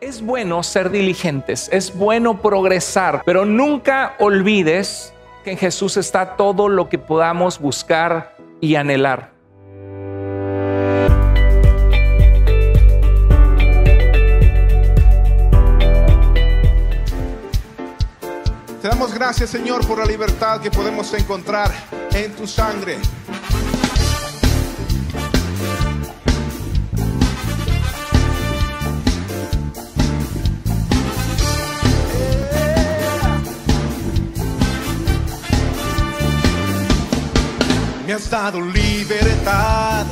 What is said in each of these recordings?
Es bueno ser diligentes, es bueno progresar, pero nunca olvides que en Jesús está todo lo que podamos buscar y anhelar. Te damos gracias Señor por la libertad que podemos encontrar en tu sangre. me has dado libertad.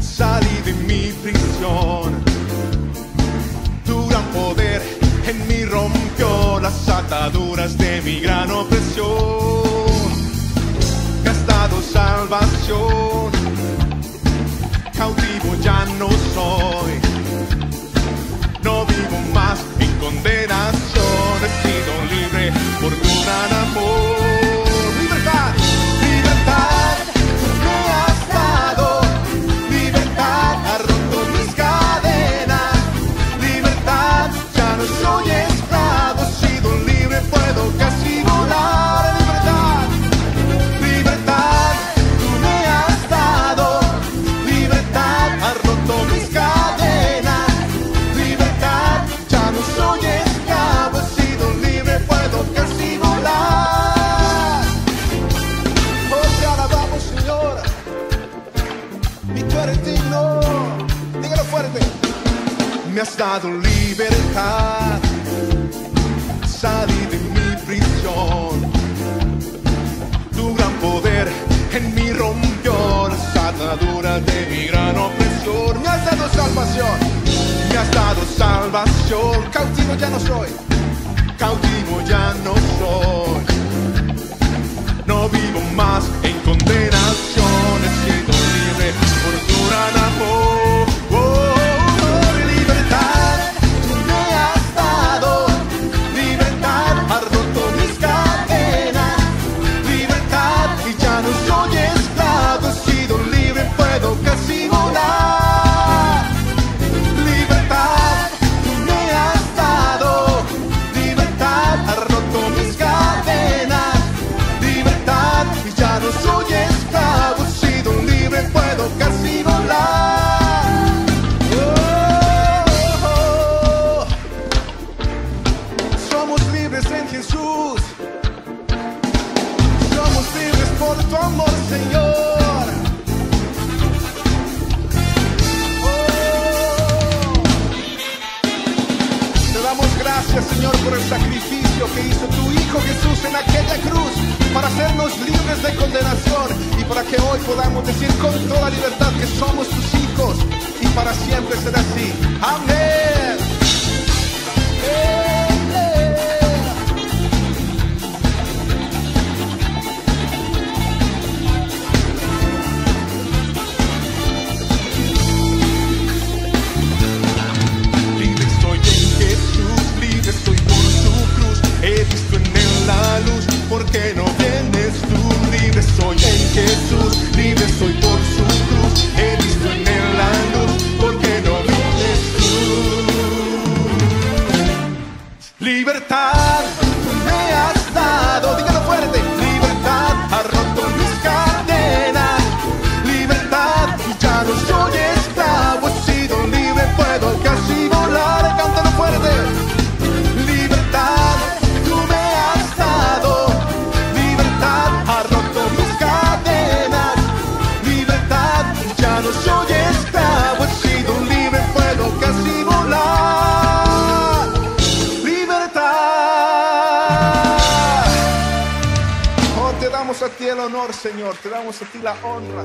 Salí de mi prisión. Tu gran poder en mí rompió las ataduras de mi gran opresión. Me has dado salvación. Cautivo ya no soy. No vivo más en condenación. He sido libre por tu gran amor. dado libertad, salí de mi prisión. Tu gran poder en mí rompió las de mi gran opresor, Me has dado salvación, me has dado salvación. Cautivo ya no soy, cautivo ya no soy. No vivo más en condenación, libre por tu gran amor. que hoy podamos decir con toda libertad que somos tus hijos y para siempre será así. Amén. Señor. Te damos a ti la honra.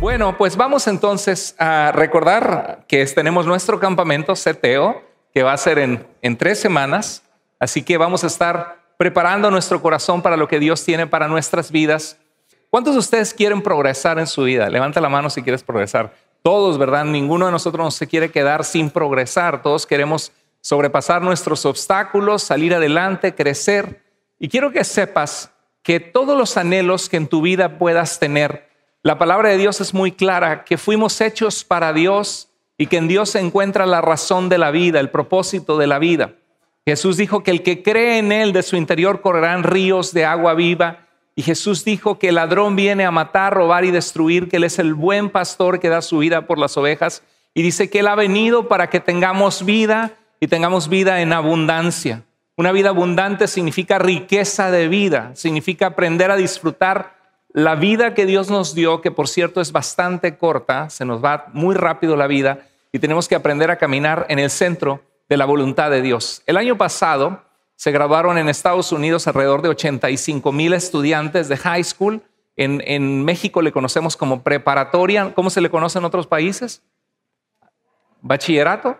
Bueno, pues vamos entonces a recordar que tenemos nuestro campamento CTO, que va a ser en, en, tres semanas, así que vamos a estar preparando nuestro corazón para lo que Dios tiene para nuestras vidas. ¿Cuántos de ustedes quieren progresar en su vida? Levanta la mano si quieres progresar. Todos, ¿verdad? Ninguno de nosotros no se quiere quedar sin progresar. Todos queremos sobrepasar nuestros obstáculos, salir adelante, crecer. Y quiero que sepas que todos los anhelos que en tu vida puedas tener, la palabra de Dios es muy clara, que fuimos hechos para Dios y que en Dios se encuentra la razón de la vida, el propósito de la vida. Jesús dijo que el que cree en Él de su interior correrán ríos de agua viva. Y Jesús dijo que el ladrón viene a matar, robar y destruir, que Él es el buen pastor que da su vida por las ovejas. Y dice que Él ha venido para que tengamos vida y tengamos vida en abundancia. Una vida abundante significa riqueza de vida, significa aprender a disfrutar la vida que Dios nos dio, que por cierto es bastante corta, se nos va muy rápido la vida y tenemos que aprender a caminar en el centro de la voluntad de Dios. El año pasado se grabaron en Estados Unidos alrededor de 85 mil estudiantes de high school. En, México le conocemos como preparatoria. ¿Cómo se le conoce en otros países? Bachillerato.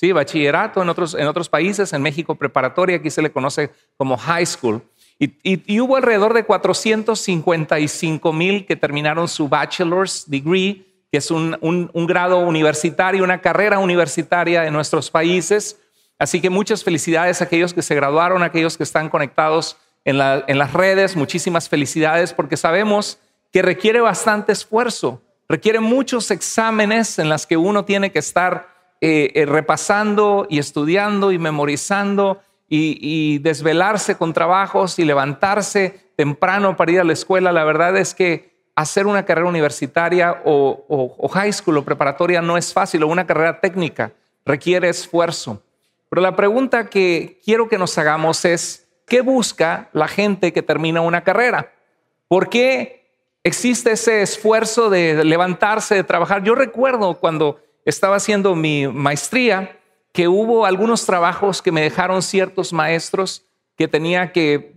¿sí? bachillerato en otros, en otros países, en México preparatoria, aquí se le conoce como high school. Y, y, hubo alrededor de 455 mil que terminaron su bachelor's degree, que es un, un, grado universitario, una carrera universitaria en nuestros países. Así que muchas felicidades a aquellos que se graduaron, a aquellos que están conectados en, la, en, las redes, muchísimas felicidades porque sabemos que requiere bastante esfuerzo, requiere muchos exámenes en las que uno tiene que estar eh, eh, repasando y estudiando y memorizando y, desvelarse con trabajos y levantarse temprano para ir a la escuela, la verdad es que hacer una carrera universitaria o, o high school o preparatoria no es fácil, o una carrera técnica requiere esfuerzo. Pero la pregunta que quiero que nos hagamos es, ¿qué busca la gente que termina una carrera? ¿Por qué existe ese esfuerzo de levantarse, de trabajar? Yo recuerdo cuando estaba haciendo mi maestría que hubo algunos trabajos que me dejaron ciertos maestros que tenía que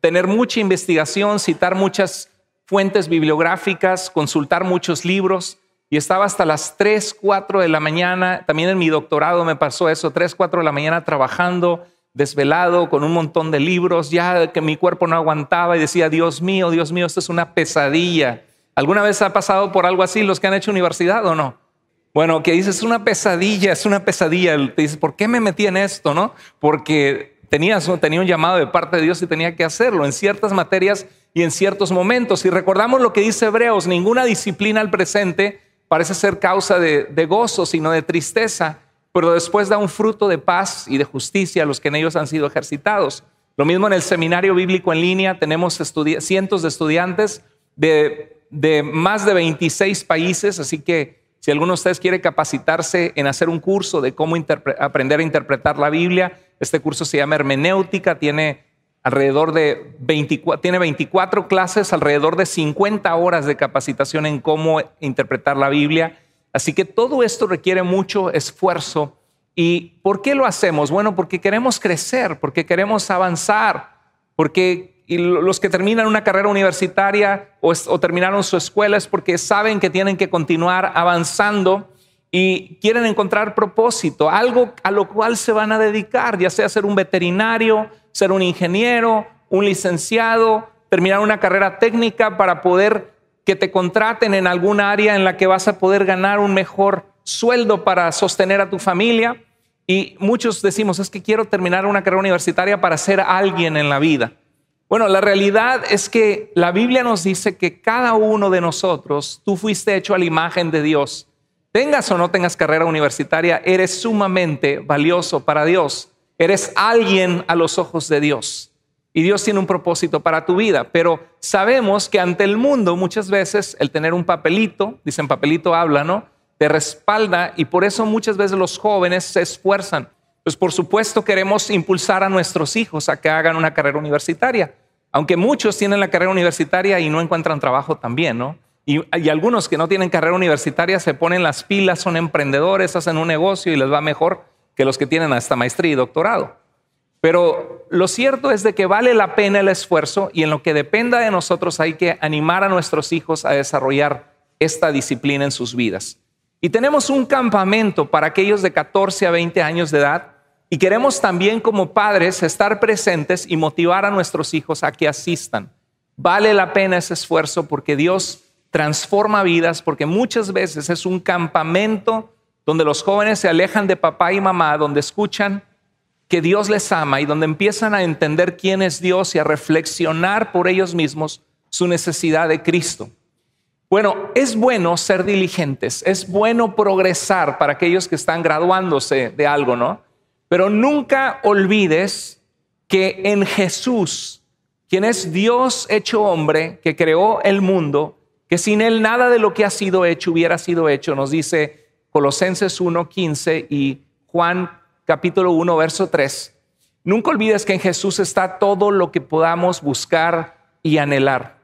tener mucha investigación, citar muchas fuentes bibliográficas, consultar muchos libros y estaba hasta las 3, 4 de la mañana, también en mi doctorado me pasó eso, 3, 4 de la mañana trabajando, desvelado, con un montón de libros, ya que mi cuerpo no aguantaba y decía, Dios mío, Dios mío, esto es una pesadilla. ¿Alguna vez ha pasado por algo así los que han hecho universidad o no? Bueno, que dices, es una pesadilla, es una pesadilla. Te dices, ¿por qué me metí en esto? ¿No? Porque tenías, tenía un llamado de parte de Dios y tenía que hacerlo en ciertas materias y en ciertos momentos. Y recordamos lo que dice Hebreos, ninguna disciplina al presente parece ser causa de, gozo, sino de tristeza, pero después da un fruto de paz y de justicia a los que en ellos han sido ejercitados. Lo mismo en el seminario bíblico en línea, tenemos cientos de estudiantes de, de más de 26 países, así que si alguno de ustedes quiere capacitarse en hacer un curso de cómo aprender a interpretar la Biblia, este curso se llama hermenéutica, tiene alrededor de 24, tiene 24 clases, alrededor de 50 horas de capacitación en cómo interpretar la Biblia. Así que todo esto requiere mucho esfuerzo. ¿Y por qué lo hacemos? Bueno, porque queremos crecer, porque queremos avanzar, porque y los que terminan una carrera universitaria o, terminaron su escuela es porque saben que tienen que continuar avanzando y quieren encontrar propósito, algo a lo cual se van a dedicar, ya sea ser un veterinario, ser un ingeniero, un licenciado, terminar una carrera técnica para poder que te contraten en alguna área en la que vas a poder ganar un mejor sueldo para sostener a tu familia. Y muchos decimos, es que quiero terminar una carrera universitaria para ser alguien en la vida. Bueno, la realidad es que la Biblia nos dice que cada uno de nosotros, tú fuiste hecho a la imagen de Dios. Tengas o no tengas carrera universitaria, eres sumamente valioso para Dios. Eres alguien a los ojos de Dios. Y Dios tiene un propósito para tu vida. Pero sabemos que ante el mundo muchas veces el tener un papelito, dicen papelito habla, ¿no? Te respalda y por eso muchas veces los jóvenes se esfuerzan. Pues por supuesto queremos impulsar a nuestros hijos a que hagan una carrera universitaria. Aunque muchos tienen la carrera universitaria y no encuentran trabajo también, ¿no? Y, algunos que no tienen carrera universitaria se ponen las pilas, son emprendedores, hacen un negocio y les va mejor que los que tienen hasta maestría y doctorado. Pero lo cierto es de que vale la pena el esfuerzo y en lo que dependa de nosotros hay que animar a nuestros hijos a desarrollar esta disciplina en sus vidas. Y tenemos un campamento para aquellos de 14 a 20 años de edad y queremos también como padres estar presentes y motivar a nuestros hijos a que asistan. Vale la pena ese esfuerzo porque Dios transforma vidas, porque muchas veces es un campamento donde los jóvenes se alejan de papá y mamá, donde escuchan que Dios les ama y donde empiezan a entender quién es Dios y a reflexionar por ellos mismos su necesidad de Cristo. Bueno, es bueno ser diligentes, es bueno progresar para aquellos que están graduándose de algo, ¿no? Pero nunca olvides que en Jesús, quien es Dios hecho hombre, que creó el mundo, que sin Él nada de lo que ha sido hecho hubiera sido hecho, nos dice Colosenses 1.15 y Juan capítulo 1, verso 3. Nunca olvides que en Jesús está todo lo que podamos buscar y anhelar.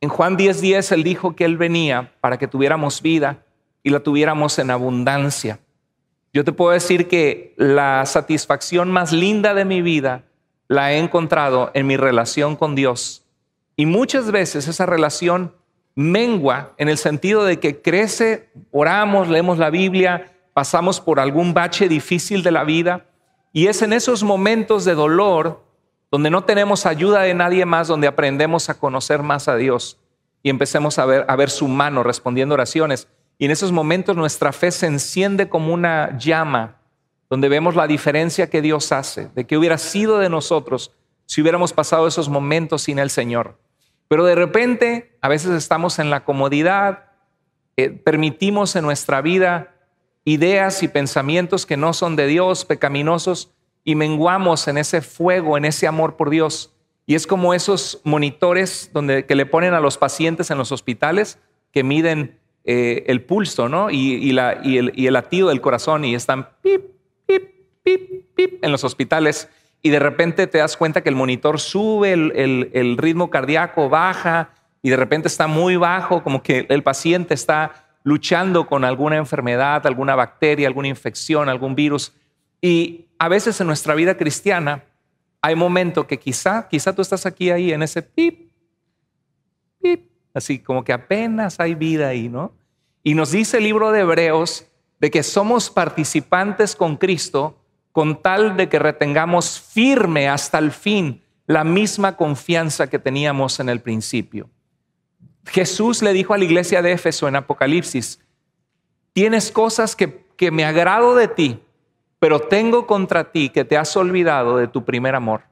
En Juan 10:10 10, él dijo que él venía para que tuviéramos vida y la tuviéramos en abundancia. Yo te puedo decir que la satisfacción más linda de mi vida la he encontrado en mi relación con Dios. Y muchas veces esa relación mengua en el sentido de que crece, oramos, leemos la Biblia, pasamos por algún bache difícil de la vida y es en esos momentos de dolor donde no tenemos ayuda de nadie más, donde aprendemos a conocer más a Dios y empecemos a ver, su mano respondiendo oraciones. Y en esos momentos nuestra fe se enciende como una llama, donde vemos la diferencia que Dios hace, de qué hubiera sido de nosotros si hubiéramos pasado esos momentos sin el Señor. Pero de repente, a veces estamos en la comodidad, eh, permitimos en nuestra vida ideas y pensamientos que no son de Dios, pecaminosos, y menguamos en ese fuego, en ese amor por Dios. Y es como esos monitores donde, que le ponen a los pacientes en los hospitales que miden eh, el pulso, ¿no? Y, el, latido del corazón y están pip, pip, pip, pip en los hospitales y de repente te das cuenta que el monitor sube, el, el ritmo cardíaco baja y de repente está muy bajo, como que el paciente está luchando con alguna enfermedad, alguna bacteria, alguna infección, algún virus. Y a veces en nuestra vida cristiana hay momentos que quizá, quizá tú estás aquí ahí en ese pip, pip, Así como que apenas hay vida ahí, ¿no? Y nos dice el libro de Hebreos de que somos participantes con Cristo con tal de que retengamos firme hasta el fin la misma confianza que teníamos en el principio. Jesús le dijo a la iglesia de Éfeso en Apocalipsis, tienes cosas que, que, me agrado de ti, pero tengo contra ti que te has olvidado de tu primer amor.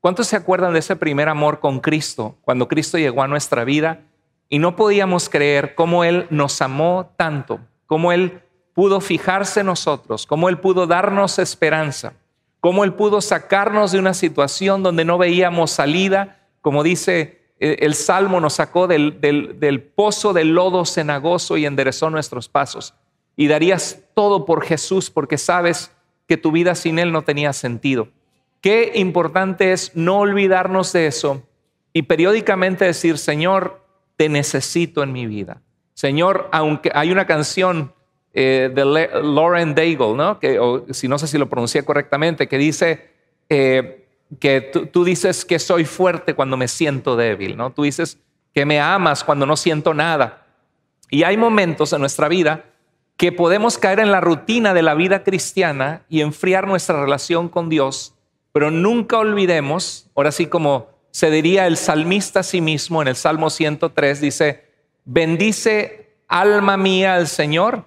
¿Cuántos se acuerdan de ese primer amor con Cristo, cuando Cristo llegó a nuestra vida y no podíamos creer cómo Él nos amó tanto, cómo Él pudo fijarse en nosotros, cómo Él pudo darnos esperanza, cómo Él pudo sacarnos de una situación donde no veíamos salida, como dice eh, el Salmo, nos sacó del, pozo del pozo lodo cenagoso y enderezó nuestros pasos. Y darías todo por Jesús porque sabes que tu vida sin Él no tenía sentido. Qué importante es no olvidarnos de eso y periódicamente decir, Señor, te necesito en mi vida. Señor, aunque hay una canción eh, de Lauren Daigle, ¿no? Que, si no sé si lo pronuncié correctamente, que dice eh, que tú, dices que soy fuerte cuando me siento débil, ¿no? Tú dices que me amas cuando no siento nada. Y hay momentos en nuestra vida que podemos caer en la rutina de la vida cristiana y enfriar nuestra relación con Dios, pero nunca olvidemos, ahora sí como se diría el salmista a sí mismo en el Salmo 103, dice, bendice alma mía al Señor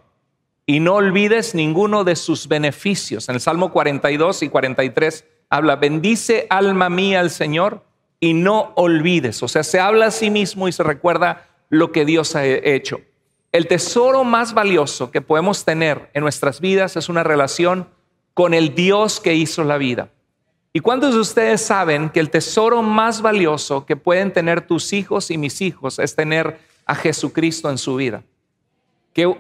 y no olvides ninguno de sus beneficios. En el Salmo 42 y 43 habla, bendice alma mía al Señor y no olvides. O sea, se habla a sí mismo y se recuerda lo que Dios ha hecho. El tesoro más valioso que podemos tener en nuestras vidas es una relación con el Dios que hizo la vida. ¿Y cuántos de ustedes saben que el tesoro más valioso que pueden tener tus hijos y mis hijos es tener a Jesucristo en su vida?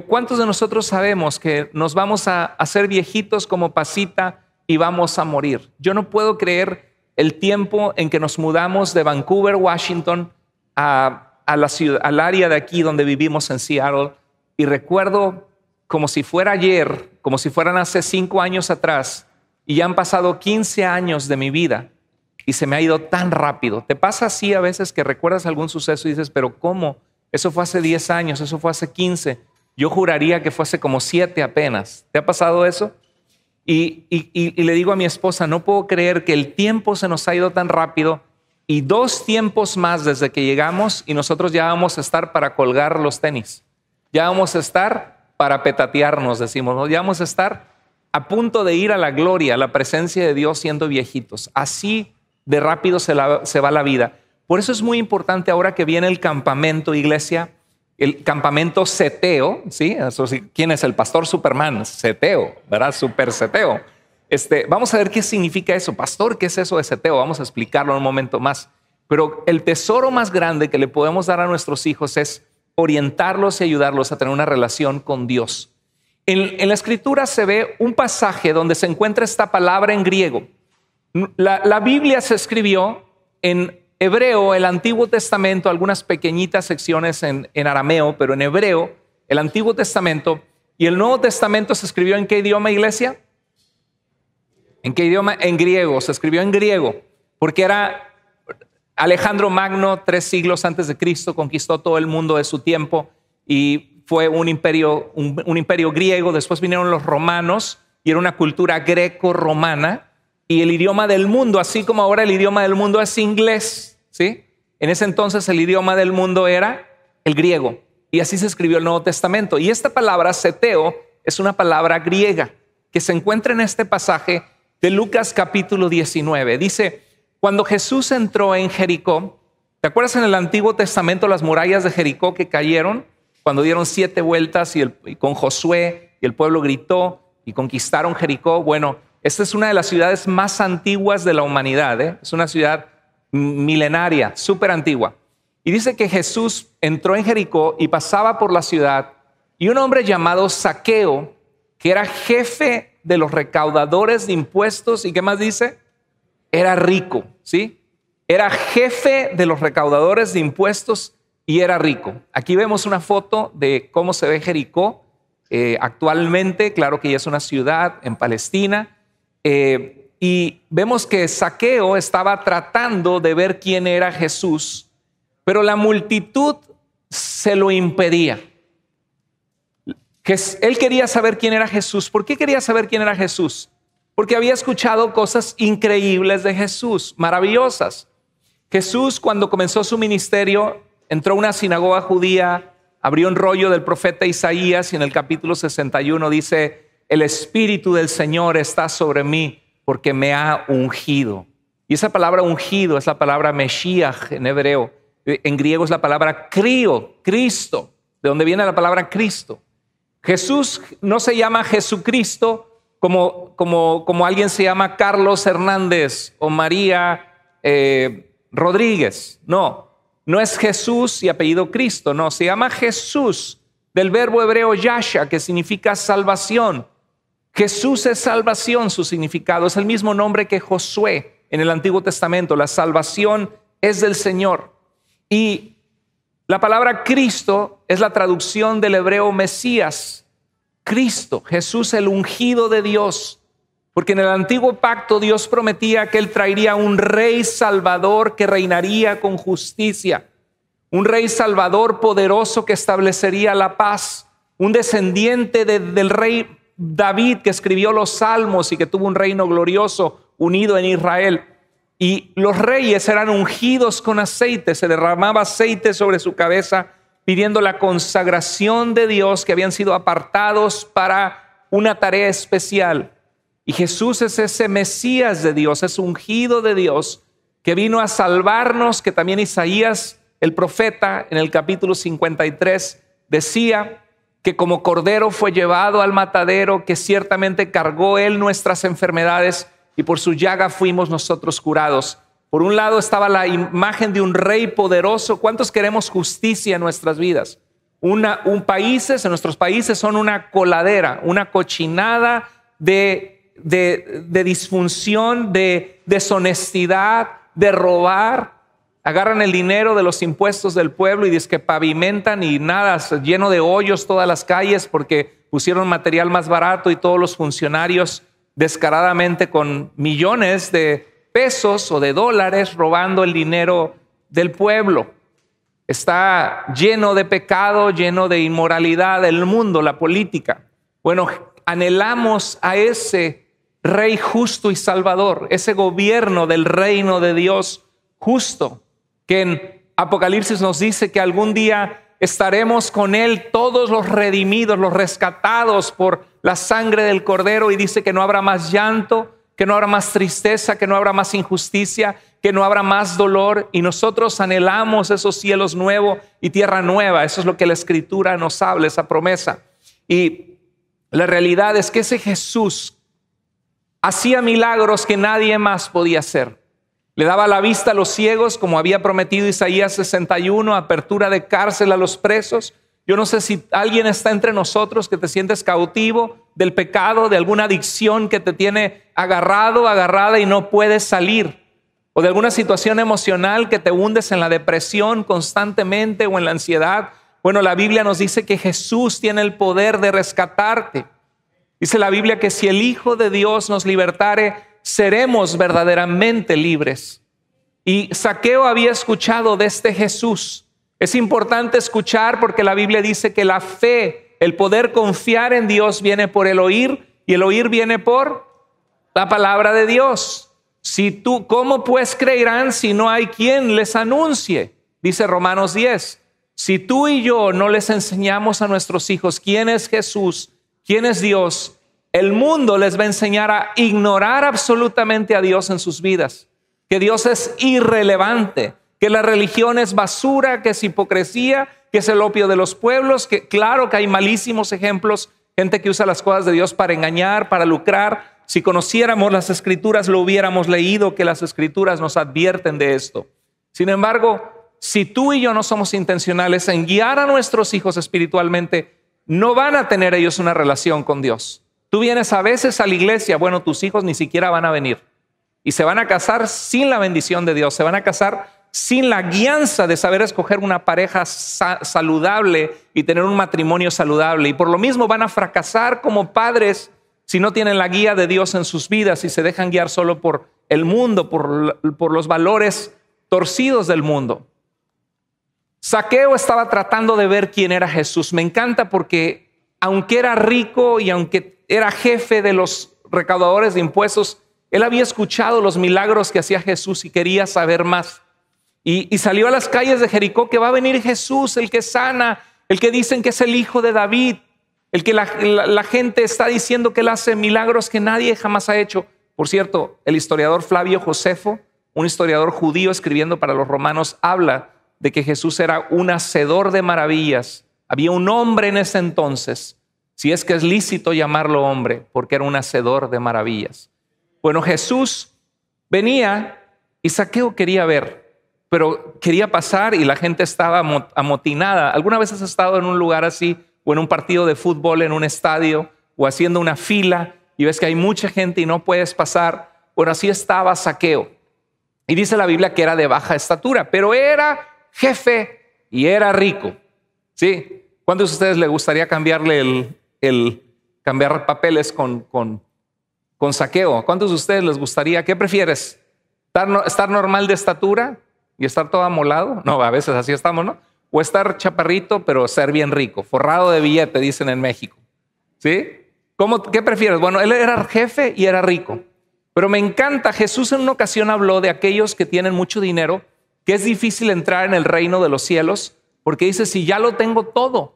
¿Cuántos de nosotros sabemos que nos vamos a hacer viejitos como pasita y vamos a morir? Yo no puedo creer el tiempo en que nos mudamos de Vancouver, Washington, a, la al área de aquí donde vivimos en Seattle. Y recuerdo como si fuera ayer, como si fueran hace cinco años atrás, y ya han pasado 15 años de mi vida y se me ha ido tan rápido. ¿Te pasa así a veces que recuerdas algún suceso y dices, pero cómo? Eso fue hace 10 años, eso fue hace 15. Yo juraría que fue hace como 7 apenas. ¿Te ha pasado eso? Y, le digo a mi esposa, no puedo creer que el tiempo se nos ha ido tan rápido y dos tiempos más desde que llegamos y nosotros ya vamos a estar para colgar los tenis. Ya vamos a estar para petatearnos, decimos, ya vamos a estar a punto de ir a la gloria, a la presencia de Dios siendo viejitos. Así de rápido se, va la vida. Por eso es muy importante ahora que viene el campamento, iglesia, el campamento seteo, ¿sí? ¿Quién es el pastor Superman? Seteo, ¿verdad? Super seteo. Este, vamos a ver qué significa eso. Pastor, ¿qué es eso de seteo? Vamos a explicarlo en un momento más. Pero el tesoro más grande que le podemos dar a nuestros hijos es orientarlos y ayudarlos a tener una relación con Dios. En, la escritura se ve un pasaje donde se encuentra esta palabra en griego. La, Biblia se escribió en hebreo, el Antiguo Testamento, algunas pequeñitas secciones en, en arameo, pero en hebreo, el Antiguo Testamento. ¿Y el Nuevo Testamento se escribió en qué idioma, iglesia? ¿En qué idioma? En griego, se escribió en griego, porque era Alejandro Magno, tres siglos antes de Cristo, conquistó todo el mundo de su tiempo y fue un imperio, un, imperio griego, después vinieron los romanos y era una cultura greco-romana y el idioma del mundo, así como ahora el idioma del mundo es inglés, ¿sí? En ese entonces el idioma del mundo era el griego y así se escribió el Nuevo Testamento. Y esta palabra seteo es una palabra griega que se encuentra en este pasaje de Lucas capítulo 19. Dice, cuando Jesús entró en Jericó, ¿te acuerdas en el Antiguo Testamento las murallas de Jericó que cayeron? cuando dieron siete vueltas y, con Josué y el pueblo gritó y conquistaron Jericó. Bueno, esta es una de las ciudades más antiguas de la humanidad, ¿eh? es una ciudad milenaria, súper antigua. Y dice que Jesús entró en Jericó y pasaba por la ciudad y un hombre llamado Saqueo, que era jefe de los recaudadores de impuestos, ¿y qué más dice? Era rico, ¿sí? Era jefe de los recaudadores de impuestos y era rico. Aquí vemos una foto de cómo se ve Jericó eh, actualmente, claro que ya es una ciudad en Palestina, eh, y vemos que Saqueo estaba tratando de ver quién era Jesús, pero la multitud se lo impedía. Él quería saber quién era Jesús. ¿Por qué quería saber quién era Jesús? Porque había escuchado cosas increíbles de Jesús, maravillosas. Jesús cuando comenzó su ministerio entró una sinagoga judía, abrió un rollo del profeta Isaías y en el capítulo 61 dice, el Espíritu del Señor está sobre mí porque me ha ungido. Y esa palabra ungido es la palabra Meshiach en hebreo. Eh, en griego es la palabra crío, Cristo, de donde viene la palabra Cristo. Jesús no se llama Jesucristo como, como, como alguien se llama Carlos Hernández o María eh, Rodríguez. No, no es Jesús y apellido Cristo, no, se llama Jesús, del verbo hebreo Yasha, que significa salvación. Jesús es salvación, su significado es el mismo nombre que Josué en el Antiguo Testamento, la salvación es del Señor. Y la palabra Cristo es la traducción del hebreo Mesías, Cristo, Jesús el ungido de Dios, porque en el antiguo pacto Dios prometía que Él traería un rey salvador que reinaría con justicia, un rey salvador poderoso que establecería la paz, un descendiente del rey David que escribió los salmos y que tuvo un reino glorioso unido en Israel. Y los reyes eran ungidos con aceite, se derramaba aceite sobre su cabeza pidiendo la consagración de Dios que habían sido apartados para una tarea especial. Y Jesús es ese Mesías de Dios, es ungido de Dios, que vino a salvarnos, que también Isaías, el profeta, en el capítulo 53 decía que como cordero fue llevado al matadero, que ciertamente cargó él nuestras enfermedades y por su llaga fuimos nosotros curados. Por un lado estaba la imagen de un rey poderoso. ¿Cuántos queremos justicia en nuestras vidas? un países, en nuestros países son una coladera, una cochinada de de, disfunción, de deshonestidad, de robar, agarran el dinero de los impuestos del pueblo y que pavimentan y nada, lleno de hoyos todas las calles porque pusieron material más barato y todos los funcionarios descaradamente con millones de pesos o de dólares robando el dinero del pueblo. Está lleno de pecado, lleno de inmoralidad el mundo, la política. Bueno, anhelamos a ese Rey justo y salvador, ese gobierno del reino de Dios justo, que en Apocalipsis nos dice que algún día estaremos con Él todos los redimidos, los rescatados por la sangre del Cordero y dice que no habrá más llanto, que no habrá más tristeza, que no habrá más injusticia, que no habrá más dolor. Y nosotros anhelamos esos cielos nuevos y tierra nueva. Eso es lo que la Escritura nos habla, esa promesa. Y la realidad es que ese Jesús Hacía milagros que nadie más podía hacer. Le daba la vista a los ciegos, como había prometido Isaías 61, apertura de cárcel a los presos. Yo no sé si alguien está entre nosotros que te sientes cautivo del pecado, de alguna adicción que te tiene agarrado, agarrada y no puedes salir, o de alguna situación emocional que te hundes en la depresión constantemente o en la ansiedad. Bueno, la Biblia nos dice que Jesús tiene el poder de rescatarte. Dice la Biblia que si el Hijo de Dios nos libertare, seremos verdaderamente libres. Y Saqueo había escuchado de este Jesús. Es importante escuchar porque la Biblia dice que la fe, el poder confiar en Dios viene por el oír y el oír viene por la palabra de Dios. Si tú, ¿cómo pues creerán si no hay quien les anuncie? Dice Romanos 10. Si tú y yo no les enseñamos a nuestros hijos quién es Jesús, quién es Dios, el mundo les va a enseñar a ignorar absolutamente a Dios en sus vidas, que Dios es irrelevante, que la religión es basura, que es hipocresía, que es el opio de los pueblos, que claro que hay malísimos ejemplos, gente que usa las cosas de Dios para engañar, para lucrar. Si conociéramos las escrituras, lo hubiéramos leído, que las escrituras nos advierten de esto. Sin embargo, si tú y yo no somos intencionales en guiar a nuestros hijos espiritualmente, no van a tener ellos una relación con Dios. Tú vienes a veces a la iglesia, bueno, tus hijos ni siquiera van a venir y se van a casar sin la bendición de Dios, se van a casar sin la guianza de saber escoger una pareja saludable y tener un matrimonio saludable. Y por lo mismo van a fracasar como padres si no tienen la guía de Dios en sus vidas y se dejan guiar solo por el mundo, por los valores torcidos del mundo. Saqueo estaba tratando de ver quién era Jesús. Me encanta porque aunque era rico y aunque era jefe de los recaudadores de impuestos, él había escuchado los milagros que hacía Jesús y quería saber más. Y, salió a las calles de Jericó que va a venir Jesús, el que sana, el que dicen que es el hijo de David, el que la, la gente está diciendo que él hace milagros que nadie jamás ha hecho. Por cierto, el historiador Flavio Josefo, un historiador judío escribiendo para los romanos, habla de que Jesús era un hacedor de maravillas. Había un hombre en ese entonces, si es que es lícito llamarlo hombre, porque era un hacedor de maravillas. Bueno, Jesús venía y Saqueo quería ver, pero quería pasar y la gente estaba amotinada. ¿Alguna vez has estado en un lugar así o en un partido de fútbol, en un estadio o haciendo una fila y ves que hay mucha gente y no puedes pasar? Bueno, así estaba Saqueo. Y dice la Biblia que era de baja estatura, pero era jefe y era rico. ¿Sí? ¿Cuántos de ustedes le gustaría cambiarle el, el cambiar papeles con, con, con, saqueo? ¿Cuántos de ustedes les gustaría? ¿Qué prefieres? ¿Estar, ¿Estar normal de estatura y estar todo amolado? No, a veces así estamos, ¿no? O estar chaparrito, pero ser bien rico, forrado de billete, dicen en México. ¿Sí? ¿Cómo, ¿Qué prefieres? Bueno, él era jefe y era rico. Pero me encanta, Jesús en una ocasión habló de aquellos que tienen mucho dinero que es difícil entrar en el reino de los cielos, porque dice, si ya lo tengo todo.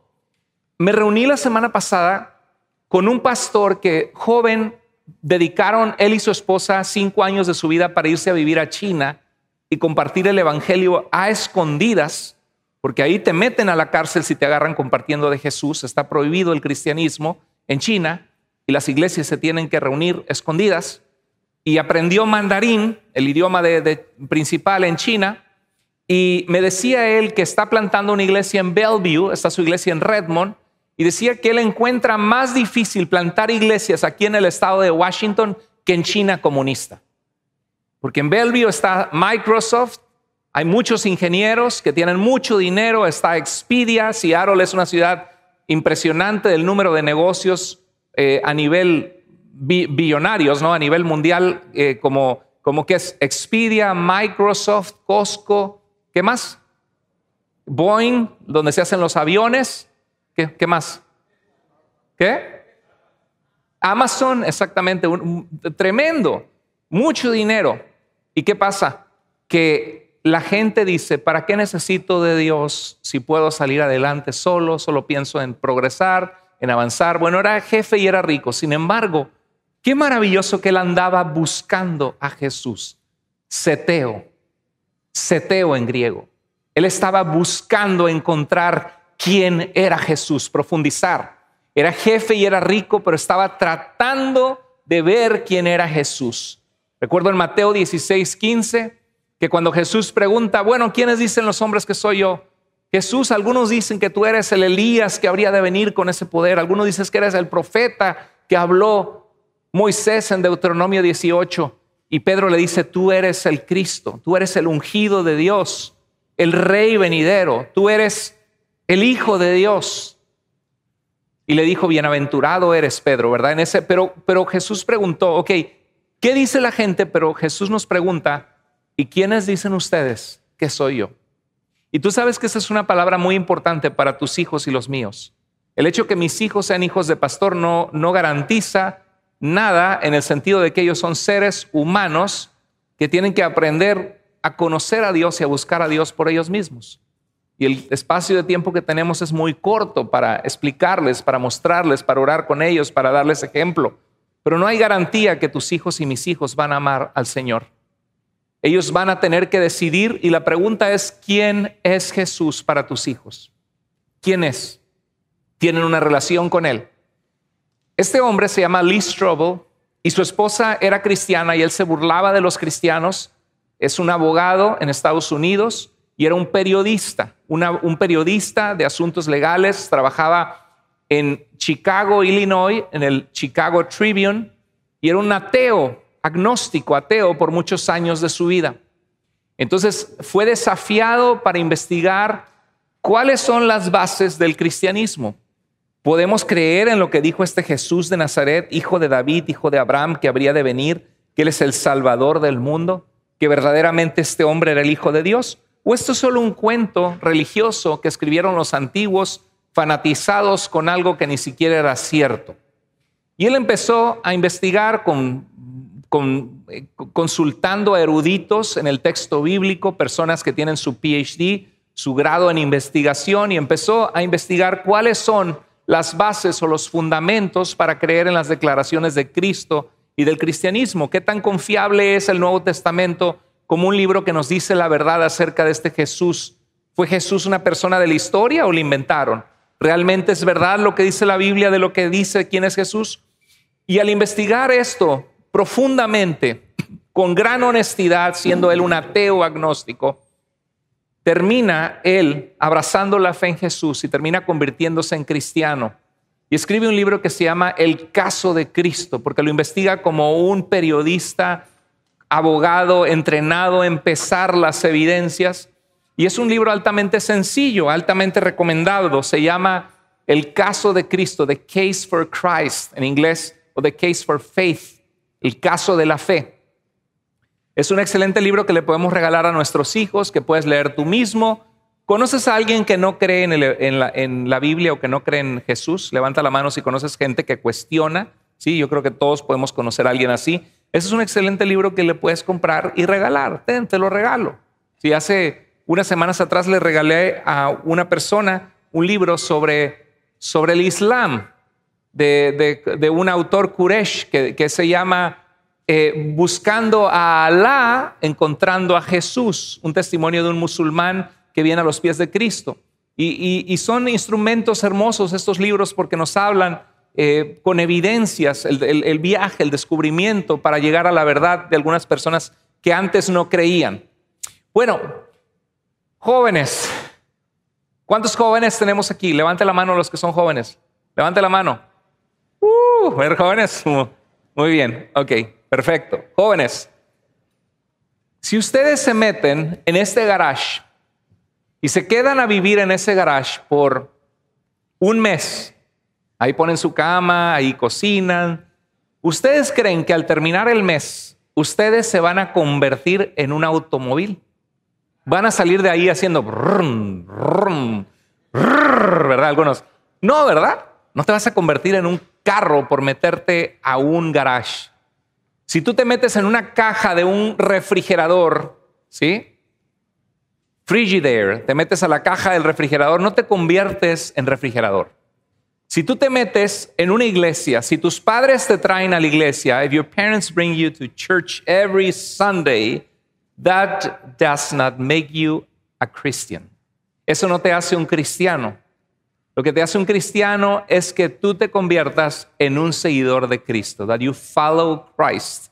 Me reuní la semana pasada con un pastor que joven dedicaron él y su esposa cinco años de su vida para irse a vivir a China y compartir el Evangelio a escondidas, porque ahí te meten a la cárcel si te agarran compartiendo de Jesús, está prohibido el cristianismo en China y las iglesias se tienen que reunir escondidas, y aprendió mandarín, el idioma principal en China, y me decía él que está plantando una iglesia en Bellevue, está su iglesia en Redmond, y decía que él encuentra más difícil plantar iglesias aquí en el estado de Washington que en China comunista. Porque en Bellevue está Microsoft, hay muchos ingenieros que tienen mucho dinero, está Expedia, Seattle es una ciudad impresionante del número de negocios eh, a nivel billonarios, ¿no? a nivel mundial, eh, como, como que es Expedia, Microsoft, Costco, ¿Qué más? Boeing, donde se hacen los aviones. ¿Qué, más? ¿Qué? Amazon, exactamente, tremendo, mucho dinero. ¿Y qué pasa? Que la gente dice, ¿para qué necesito de Dios si puedo salir adelante solo? Solo pienso en progresar, en avanzar. Bueno, era jefe y era rico. Sin embargo, qué maravilloso que él andaba buscando a Jesús. Seteo, seteo en griego. Él estaba buscando encontrar quién era Jesús, profundizar. Era jefe y era rico, pero estaba tratando de ver quién era Jesús. Recuerdo en Mateo 16, 15, que cuando Jesús pregunta, bueno, ¿quiénes dicen los hombres que soy yo? Jesús, algunos dicen que tú eres el Elías que habría de venir con ese poder, algunos dicen que eres el profeta que habló Moisés en Deuteronomio 18. Y Pedro le dice, tú eres el Cristo, tú eres el ungido de Dios, el rey venidero, tú eres el hijo de Dios. Y le dijo, bienaventurado eres Pedro, ¿verdad? En ese, pero, pero Jesús preguntó, ok, ¿qué dice la gente? Pero Jesús nos pregunta, ¿y quiénes dicen ustedes que soy yo? Y tú sabes que esa es una palabra muy importante para tus hijos y los míos. El hecho que mis hijos sean hijos de pastor no, no garantiza nada en el sentido de que ellos son seres humanos que tienen que aprender a conocer a Dios y a buscar a Dios por ellos mismos. Y el espacio de tiempo que tenemos es muy corto para explicarles, para mostrarles, para orar con ellos, para darles ejemplo. Pero no hay garantía que tus hijos y mis hijos van a amar al Señor. Ellos van a tener que decidir y la pregunta es, ¿quién es Jesús para tus hijos? ¿Quién es? ¿Tienen una relación con Él? Este hombre se llama Lee Strobel y su esposa era cristiana y él se burlaba de los cristianos. Es un abogado en Estados Unidos y era un periodista, un periodista de asuntos legales. Trabajaba en Chicago, Illinois, en el Chicago Tribune y era un ateo, agnóstico, ateo por muchos años de su vida. Entonces fue desafiado para investigar cuáles son las bases del cristianismo. Podemos creer en lo que dijo este Jesús de Nazaret, hijo de David, hijo de Abraham, que habría de venir, que Él es el Salvador del mundo, que verdaderamente este hombre era el Hijo de Dios. ¿O esto es solo un cuento religioso que escribieron los antiguos, fanatizados con algo que ni siquiera era cierto? Y él empezó a investigar con, eh, consultando a eruditos en el texto bíblico, personas que tienen su PhD, su grado en investigación, y empezó a investigar cuáles son las bases o los fundamentos para creer en las declaraciones de Cristo y del cristianismo. ¿Qué tan confiable es el Nuevo Testamento como un libro que nos dice la verdad acerca de este Jesús? ¿Fue Jesús una persona de la historia o lo inventaron? ¿Realmente es verdad lo que dice la Biblia de lo que dice quién es Jesús? Y al investigar esto profundamente, con gran honestidad, siendo él un ateo agnóstico, termina él abrazando la fe en Jesús y termina convirtiéndose en cristiano. Y escribe un libro que se llama El caso de Cristo, porque lo investiga como un periodista, abogado, entrenado en pesar las evidencias. Y es un libro altamente sencillo, altamente recomendado. Se llama El caso de Cristo, The Case for Christ en inglés, o The Case for Faith, el caso de la fe. Es un excelente libro que le podemos regalar a nuestros hijos, que puedes leer tú mismo. ¿Conoces a alguien que no cree en, la, Biblia o que no cree en Jesús? Levanta la mano si conoces gente que cuestiona. Sí, yo creo que todos podemos conocer a alguien así. Ese es un excelente libro que le puedes comprar y regalar. te lo regalo. Si hace unas semanas atrás le regalé a una persona un libro sobre, sobre el Islam de, un autor Kuresh que se llama eh, buscando a Alá, encontrando a Jesús, un testimonio de un musulmán que viene a los pies de Cristo. Y, son instrumentos hermosos estos libros porque nos hablan eh, con evidencias el, viaje, el descubrimiento para llegar a la verdad de algunas personas que antes no creían. Bueno, jóvenes, ¿cuántos jóvenes tenemos aquí? Levante la mano los que son jóvenes. Levante la mano. Uh, ver jóvenes. Muy bien, ok. Perfecto. Jóvenes, si ustedes se meten en este garage y se quedan a vivir en ese garage por un mes, ahí ponen su cama, ahí cocinan, ¿ustedes creen que al terminar el mes, ustedes se van a convertir en un automóvil? Van a salir de ahí haciendo... ¿Verdad? Algunos. No, ¿verdad? No te vas a convertir en un carro por meterte a un garage. Si tú te metes en una caja de un refrigerador, ¿sí? Frigidaire, te metes a la caja del refrigerador, no te conviertes en refrigerador. Si tú te metes en una iglesia, si tus padres te traen a la iglesia, if your parents bring you to church every Sunday, that does not make you a Christian. Eso no te hace un cristiano. Lo que te hace un cristiano es que tú te conviertas en un seguidor de Cristo, you follow Christ,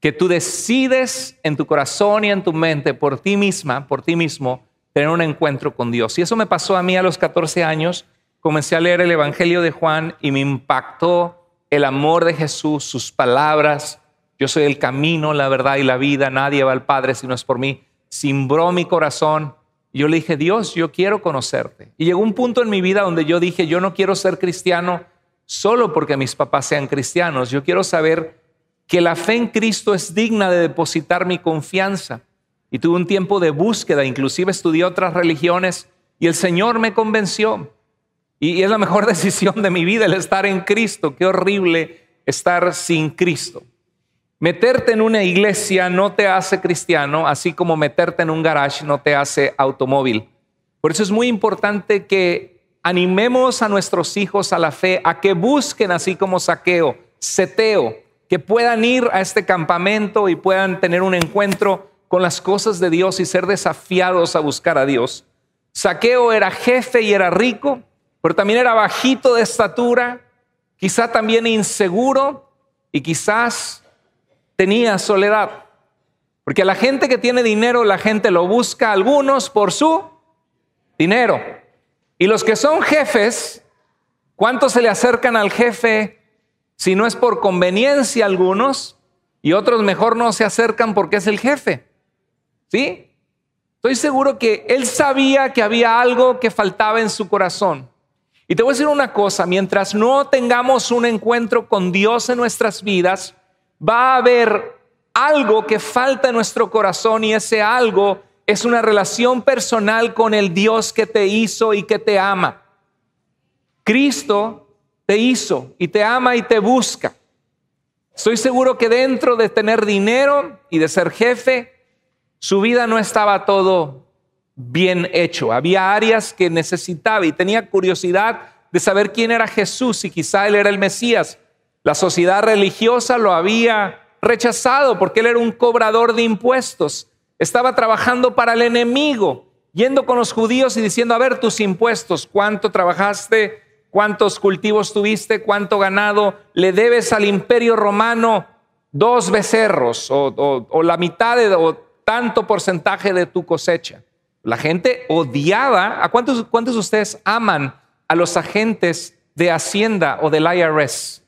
que tú decides en tu corazón y en tu mente por ti misma, por ti mismo, tener un encuentro con Dios. Y eso me pasó a mí a los 14 años. Comencé a leer el Evangelio de Juan y me impactó el amor de Jesús, sus palabras. Yo soy el camino, la verdad y la vida. Nadie va al Padre si no es por mí. Simbró mi corazón yo le dije, Dios, yo quiero conocerte. Y llegó un punto en mi vida donde yo dije, yo no quiero ser cristiano solo porque mis papás sean cristianos. Yo quiero saber que la fe en Cristo es digna de depositar mi confianza. Y tuve un tiempo de búsqueda, inclusive estudié otras religiones y el Señor me convenció. Y, es la mejor decisión de mi vida el estar en Cristo. Qué horrible estar sin Cristo. Meterte en una iglesia no te hace cristiano, así como meterte en un garage no te hace automóvil. Por eso es muy importante que animemos a nuestros hijos a la fe, a que busquen así como saqueo, seteo, que puedan ir a este campamento y puedan tener un encuentro con las cosas de Dios y ser desafiados a buscar a Dios. Saqueo era jefe y era rico, pero también era bajito de estatura, quizá también inseguro y quizás tenía soledad. Porque la gente que tiene dinero, la gente lo busca, algunos por su dinero. Y los que son jefes, ¿cuántos se le acercan al jefe si no es por conveniencia algunos? Y otros mejor no se acercan porque es el jefe. ¿Sí? Estoy seguro que él sabía que había algo que faltaba en su corazón. Y te voy a decir una cosa, mientras no tengamos un encuentro con Dios en nuestras vidas, va a haber algo que falta en nuestro corazón y ese algo es una relación personal con el Dios que te hizo y que te ama. Cristo te hizo y te ama y te busca. Estoy seguro que dentro de tener dinero y de ser jefe, su vida no estaba todo bien hecho. Había áreas que necesitaba y tenía curiosidad de saber quién era Jesús y quizá él era el Mesías. La sociedad religiosa lo había rechazado porque él era un cobrador de impuestos. Estaba trabajando para el enemigo, yendo con los judíos y diciendo, a ver tus impuestos, cuánto trabajaste, cuántos cultivos tuviste, cuánto ganado, le debes al imperio romano dos becerros o, la mitad o tanto porcentaje de tu cosecha. La gente odiaba, ¿a cuántos, cuántos de ustedes aman a los agentes de Hacienda o del IRS?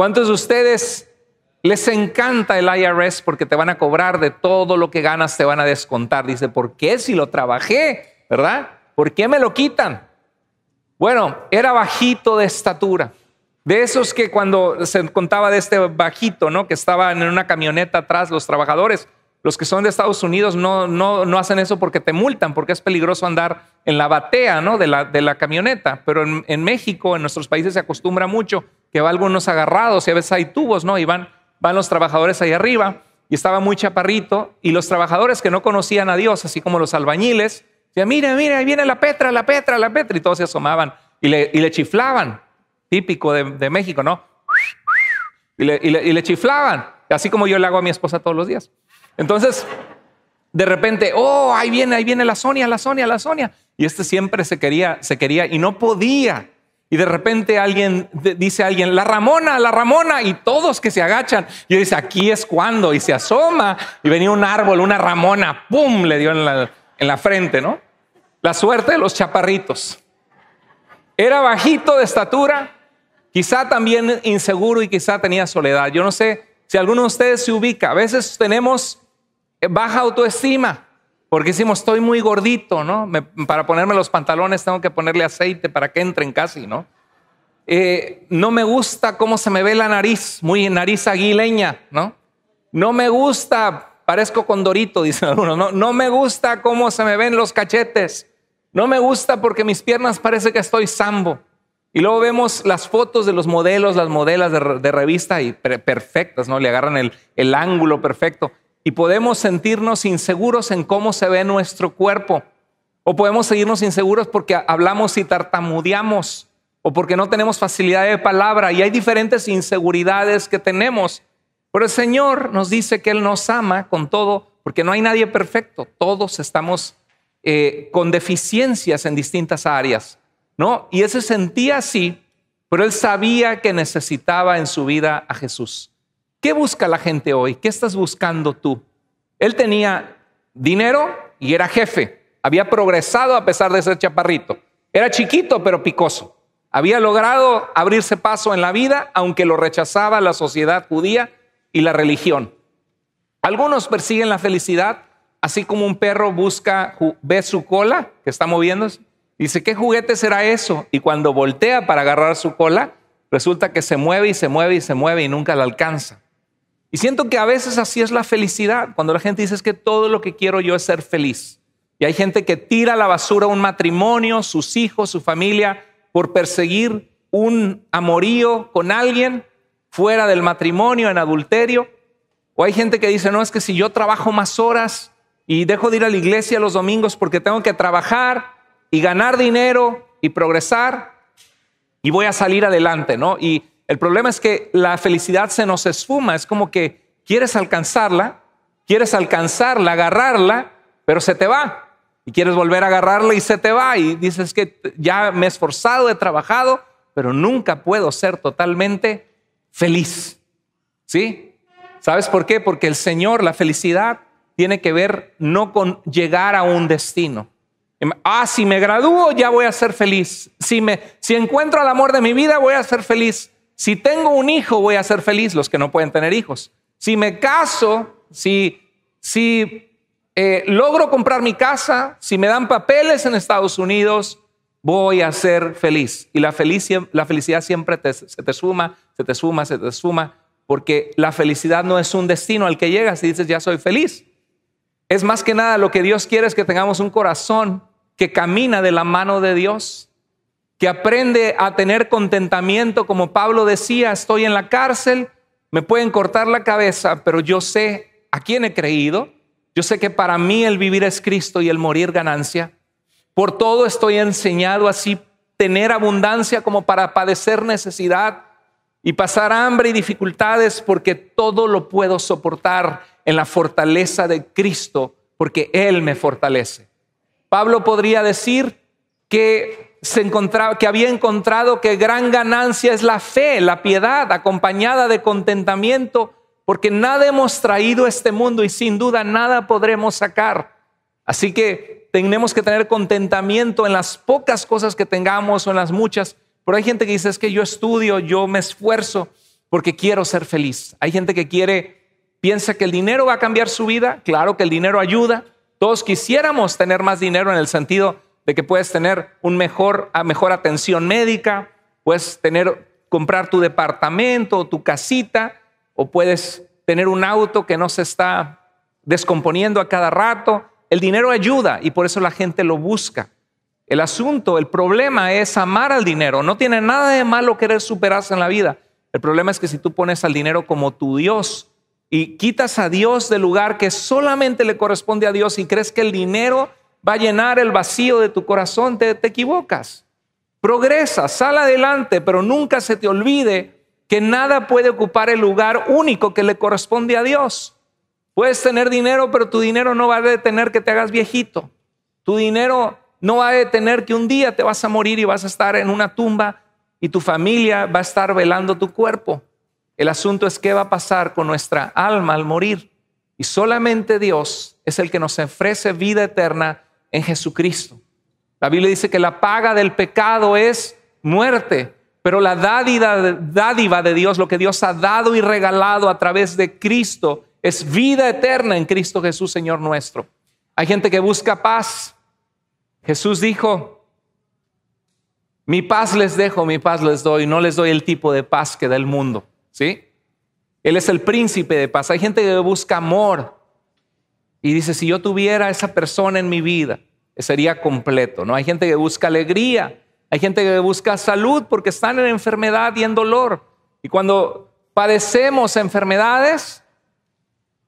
¿Cuántos de ustedes les encanta el IRS porque te van a cobrar de todo lo que ganas, te van a descontar? Dice, ¿por qué si lo trabajé? ¿Verdad? ¿Por qué me lo quitan? Bueno, era bajito de estatura. De esos que cuando se contaba de este bajito, ¿no? Que estaban en una camioneta atrás, los trabajadores, los que son de Estados Unidos no, no, no hacen eso porque te multan, porque es peligroso andar en la batea, ¿no? De la, de la camioneta. Pero en, en México, en nuestros países se acostumbra mucho que va algunos agarrados y a veces hay tubos, ¿no? Y van, los trabajadores ahí arriba y estaba muy chaparrito y los trabajadores que no conocían a Dios, así como los albañiles, decían, mira, mira, ahí viene la Petra, la Petra, la Petra, y todos se asomaban y le, le chiflaban, típico de, México, ¿no? Y le, y le, chiflaban, así como yo le hago a mi esposa todos los días. Entonces, de repente, oh, ahí viene, ahí viene la Sonia, la Sonia, la Sonia. Y este siempre se quería, se quería y no podía. Y de repente alguien dice alguien, la Ramona, la Ramona, y todos que se agachan. Y dice, aquí es cuando, y se asoma, y venía un árbol, una Ramona, ¡pum! le dio en la, en la frente, ¿no? La suerte de los chaparritos. Era bajito de estatura, quizá también inseguro y quizá tenía soledad. Yo no sé si alguno de ustedes se ubica. A veces tenemos baja autoestima porque decimos, estoy muy gordito, ¿no? para ponerme los pantalones tengo que ponerle aceite para que entren casi, ¿no? Eh, no me gusta cómo se me ve la nariz, muy nariz aguileña, ¿no? No me gusta, parezco condorito, dicen algunos, ¿no? No me gusta cómo se me ven los cachetes. No me gusta porque mis piernas parece que estoy sambo. Y luego vemos las fotos de los modelos, las modelas de, revista y perfectas, ¿no? Le agarran el, el ángulo perfecto y podemos sentirnos inseguros en cómo se ve nuestro cuerpo. O podemos seguirnos inseguros porque hablamos y tartamudeamos o porque no tenemos facilidad de palabra y hay diferentes inseguridades que tenemos. Pero el Señor nos dice que Él nos ama con todo, porque no hay nadie perfecto. Todos estamos eh, con deficiencias en distintas áreas, ¿no? Y ese se sentía así, pero Él sabía que necesitaba en su vida a Jesús. ¿Qué busca la gente hoy? ¿Qué estás buscando tú? Él tenía dinero y era jefe. Había progresado a pesar de ser chaparrito. Era chiquito pero picoso. Había logrado abrirse paso en la vida, aunque lo rechazaba la sociedad judía y la religión. Algunos persiguen la felicidad, así como un perro busca, ve su cola que está moviéndose. Dice, ¿qué juguete será eso? Y cuando voltea para agarrar su cola, resulta que se mueve y se mueve y se mueve y nunca la alcanza. Y siento que a veces así es la felicidad, cuando la gente dice es que todo lo que quiero yo es ser feliz. Y hay gente que tira a la basura un matrimonio, sus hijos, su familia, por perseguir un amorío con alguien fuera del matrimonio, en adulterio. O hay gente que dice, no, es que si yo trabajo más horas y dejo de ir a la iglesia los domingos porque tengo que trabajar y ganar dinero y progresar y voy a salir adelante, ¿no? Y el problema es que la felicidad se nos esfuma, es como que quieres alcanzarla, quieres alcanzarla, agarrarla, pero se te va. Y quieres volver a agarrarla y se te va. Y dices que ya me he esforzado, he trabajado, pero nunca puedo ser totalmente feliz. ¿Sí? ¿Sabes por qué? Porque el Señor, la felicidad, tiene que ver no con llegar a un destino. Em, ah, si me gradúo ya voy a ser feliz. Si, me, si encuentro el amor de mi vida voy a ser feliz. Si tengo un hijo, voy a ser feliz, los que no pueden tener hijos. Si me caso, si, si eh, logro comprar mi casa, si me dan papeles en Estados Unidos, voy a ser feliz. Y la, felicidad, la felicidad siempre se te suma, se te suma, se te suma, porque la felicidad no es un destino al que llegas y dices, ya soy feliz. Es más que nada lo que Dios quiere es que tengamos un corazón que camina de la mano de Dios, que aprende a tener contentamiento, como Pablo decía, estoy en la cárcel, me pueden cortar la cabeza, pero yo sé a quién he creído, yo sé que para mí el vivir es Cristo y el morir ganancia. Por todo estoy enseñado así tener abundancia como para padecer necesidad y pasar hambre y dificultades, porque todo lo puedo soportar en la fortaleza de Cristo, porque Él me fortalece. Pablo podría decir que se encontraba, que había encontrado que gran ganancia es la fe, la piedad, acompañada de contentamiento, porque nada hemos traído a este mundo y sin duda nada podremos sacar. Así que tenemos que tener contentamiento en las pocas cosas que tengamos o en las muchas. Pero hay gente que dice, es que yo estudio, yo me esfuerzo porque quiero ser feliz. Hay gente que quiere, piensa que el dinero va a cambiar su vida. Claro que el dinero ayuda. Todos quisiéramos tener más dinero en el sentido de que puedes tener un mejor, ah, mejor atención médica, puedes tener, comprar tu departamento o tu casita, o puedes tener un auto que no se está descomponiendo a cada rato. El dinero ayuda y por eso la gente lo busca. El asunto, el problema es amar al dinero. No tiene nada de malo querer superarse en la vida. El problema es que si tú pones al dinero como tu Dios y quitas a Dios del lugar que solamente le corresponde a Dios y crees que el dinero va a llenar el vacío de tu corazón, te, equivocas. Progresa, sal adelante, pero nunca se te olvide que nada puede ocupar el lugar único que le corresponde a Dios. Puedes tener dinero, pero tu dinero no va a detener que te hagas viejito. Tu dinero no va a detener que un día te vas a morir y vas a estar en una tumba y tu familia va a estar velando tu cuerpo. El asunto es qué va a pasar con nuestra alma al morir. Y solamente Dios es el que nos ofrece vida eterna en Jesucristo. La Biblia dice que la paga del pecado es muerte, pero la dádiva, de Dios, lo que Dios ha dado y regalado a través de Cristo, es vida eterna en Cristo Jesús, Señor nuestro. Hay gente que busca paz. Jesús dijo, mi paz les dejo, mi paz les doy, no les doy el tipo de paz que da el mundo, ¿sí? Él es el príncipe de paz. Hay gente que busca amor, y dice, si yo tuviera esa persona en mi vida, sería completo, ¿no? Hay gente que busca alegría, hay gente que busca salud porque están en enfermedad y en dolor. Y cuando padecemos enfermedades,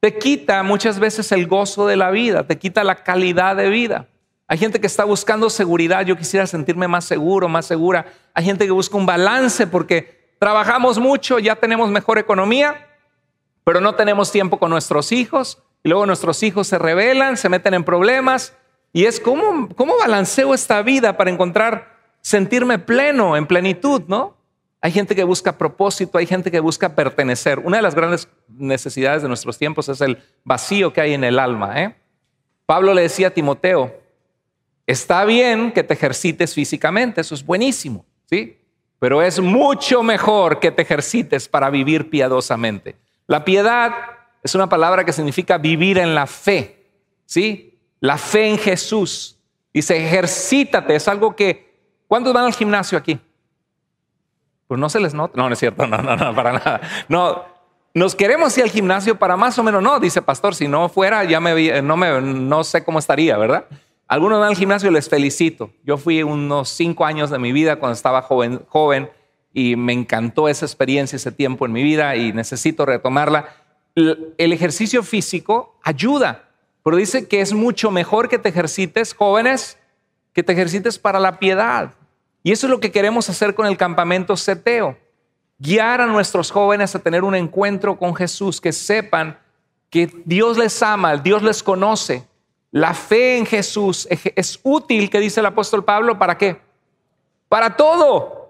te quita muchas veces el gozo de la vida, te quita la calidad de vida. Hay gente que está buscando seguridad, yo quisiera sentirme más seguro, más segura. Hay gente que busca un balance porque trabajamos mucho, ya tenemos mejor economía, pero no tenemos tiempo con nuestros hijos, y luego nuestros hijos se rebelan, se meten en problemas. Y es como balanceo esta vida para encontrar, sentirme pleno, en plenitud, ¿no? Hay gente que busca propósito, hay gente que busca pertenecer. Una de las grandes necesidades de nuestros tiempos es el vacío que hay en el alma. ¿eh? Pablo le decía a Timoteo, está bien que te ejercites físicamente, eso es buenísimo, ¿sí? Pero es mucho mejor que te ejercites para vivir piadosamente. La piedad es una palabra que significa vivir en la fe, ¿sí? La fe en Jesús. Dice, ejercítate, es algo que... ¿Cuántos van al gimnasio aquí? Pues no se les nota. No, no es cierto, no, no, no, para nada. No, nos queremos ir al gimnasio para más o menos, no, dice pastor, si no fuera ya me, no, no sé cómo estaría, ¿verdad? Algunos van al gimnasio y les felicito. Yo fui unos cinco años de mi vida cuando estaba joven, joven y me encantó esa experiencia, ese tiempo en mi vida y necesito retomarla el ejercicio físico ayuda, pero dice que es mucho mejor que te ejercites, jóvenes, que te ejercites para la piedad. Y eso es lo que queremos hacer con el campamento seteo: guiar a nuestros jóvenes a tener un encuentro con Jesús, que sepan que Dios les ama, Dios les conoce. La fe en Jesús es útil, que dice el apóstol Pablo, ¿para qué? Para todo.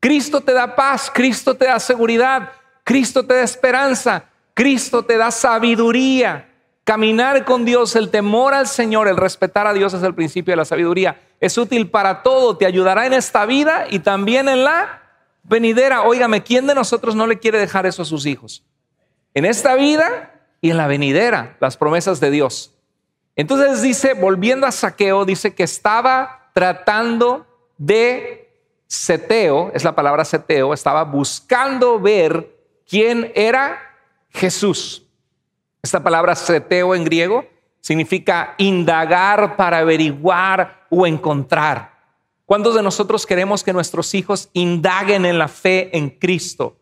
Cristo te da paz, Cristo te da seguridad, Cristo te da esperanza, Cristo te da sabiduría. Caminar con Dios, el temor al Señor, el respetar a Dios es el principio de la sabiduría. Es útil para todo, te ayudará en esta vida y también en la venidera. Óigame, ¿quién de nosotros no le quiere dejar eso a sus hijos? En esta vida y en la venidera, las promesas de Dios. Entonces dice, volviendo a Saqueo, dice que estaba tratando de seteo, es la palabra seteo, estaba buscando ver quién era Jesús. Esta palabra seteo en griego significa indagar para averiguar o encontrar. ¿Cuántos de nosotros queremos que nuestros hijos indaguen en la fe en Cristo?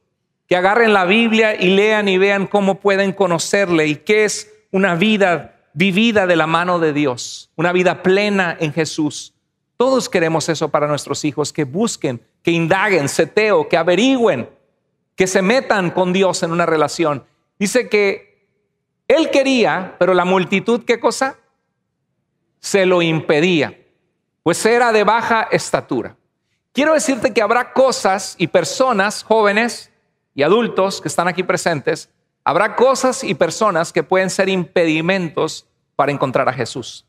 Que agarren la Biblia y lean y vean cómo pueden conocerle y qué es una vida vivida de la mano de Dios, una vida plena en Jesús. Todos queremos eso para nuestros hijos, que busquen, que indaguen, seteo, que averigüen, que se metan con Dios en una relación Dice que él quería, pero la multitud, ¿qué cosa? Se lo impedía, pues era de baja estatura. Quiero decirte que habrá cosas y personas, jóvenes y adultos que están aquí presentes, habrá cosas y personas que pueden ser impedimentos para encontrar a Jesús.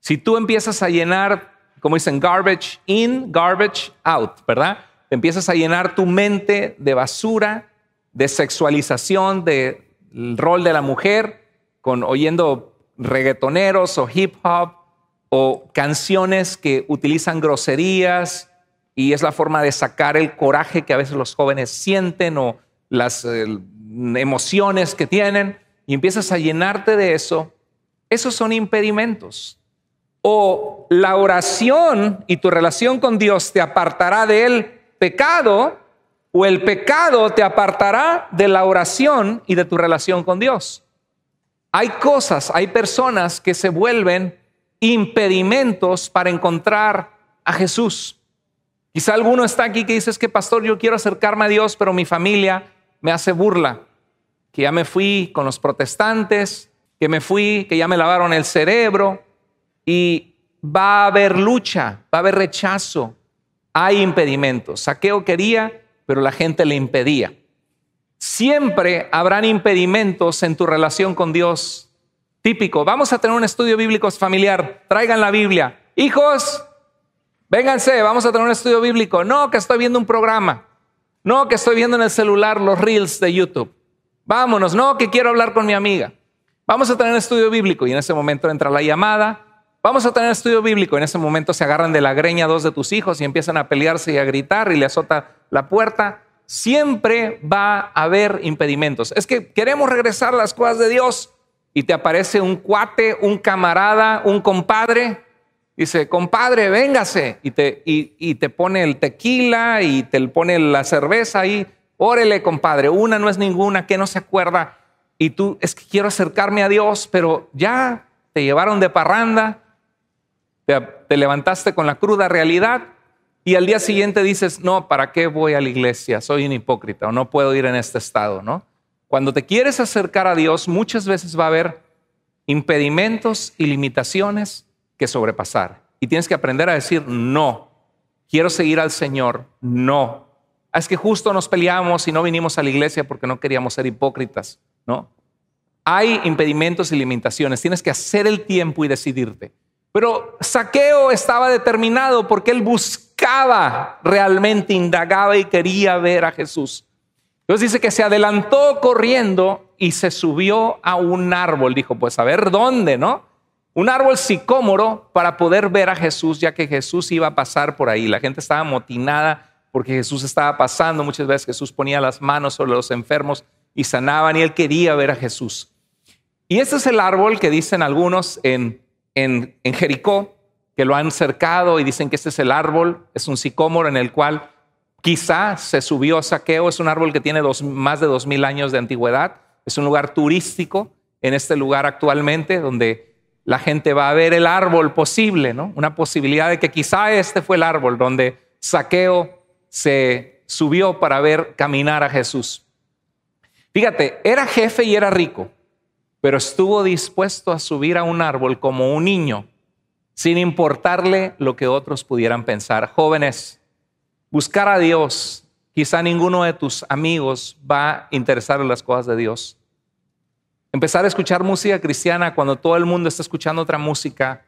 Si tú empiezas a llenar, como dicen, garbage in, garbage out, ¿verdad? empiezas a llenar tu mente de basura, de sexualización del de rol de la mujer, con oyendo reggaetoneros o hip hop o canciones que utilizan groserías y es la forma de sacar el coraje que a veces los jóvenes sienten o las eh, emociones que tienen y empiezas a llenarte de eso, esos son impedimentos. O la oración y tu relación con Dios te apartará del pecado o el pecado te apartará de la oración y de tu relación con Dios. Hay cosas, hay personas que se vuelven impedimentos para encontrar a Jesús. Quizá alguno está aquí que dice, es que pastor, yo quiero acercarme a Dios, pero mi familia me hace burla, que ya me fui con los protestantes, que me fui, que ya me lavaron el cerebro, y va a haber lucha, va a haber rechazo, hay impedimentos. Saqueo quería pero la gente le impedía. Siempre habrán impedimentos en tu relación con Dios. Típico, vamos a tener un estudio bíblico familiar, traigan la Biblia. Hijos, vénganse, vamos a tener un estudio bíblico. No, que estoy viendo un programa. No, que estoy viendo en el celular los reels de YouTube. Vámonos, no, que quiero hablar con mi amiga. Vamos a tener un estudio bíblico. Y en ese momento entra la llamada, Vamos a tener estudio bíblico. En ese momento se agarran de la greña dos de tus hijos y empiezan a pelearse y a gritar y le azota la puerta. Siempre va a haber impedimentos. Es que queremos regresar a las cosas de Dios y te aparece un cuate, un camarada, un compadre. Dice, compadre, véngase. Y te, y, y te pone el tequila y te pone la cerveza ahí. Órele, compadre, una no es ninguna, que no se acuerda. Y tú, es que quiero acercarme a Dios, pero ya te llevaron de parranda, te, levantaste con la cruda realidad y al día siguiente dices, no, ¿para qué voy a la iglesia? Soy un hipócrita o no puedo ir en este estado, ¿no? Cuando te quieres acercar a Dios, muchas veces va a haber impedimentos y limitaciones que sobrepasar. Y tienes que aprender a decir, no, quiero seguir al Señor, no. Ah, es que justo nos peleamos y no vinimos a la iglesia porque no queríamos ser hipócritas, ¿no? Hay impedimentos y limitaciones. Tienes que hacer el tiempo y decidirte. Pero Saqueo estaba determinado porque él buscaba, realmente indagaba y quería ver a Jesús. Entonces dice que se adelantó corriendo y se subió a un árbol. Dijo, pues a ver dónde, ¿no? Un árbol sicómoro para poder ver a Jesús, ya que Jesús iba a pasar por ahí. La gente estaba amotinada porque Jesús estaba pasando. Muchas veces Jesús ponía las manos sobre los enfermos y sanaban y él quería ver a Jesús. Y ese es el árbol que dicen algunos en en, Jericó, que lo han cercado y dicen que este es el árbol, es un sicómoro en el cual quizá se subió saqueo, es un árbol que tiene más de dos mil años de antigüedad, es un lugar turístico en este lugar actualmente donde la gente va a ver el árbol posible, ¿no? Una posibilidad de que quizá este fue el árbol donde saqueo se subió para ver caminar a Jesús. Fíjate, era jefe y era rico pero estuvo dispuesto a subir a un árbol como un niño, sin importarle lo que otros pudieran pensar. Jóvenes, buscar a Dios, quizá ninguno de tus amigos va a interesar en las cosas de Dios. Empezar a escuchar música cristiana cuando todo el mundo está escuchando otra música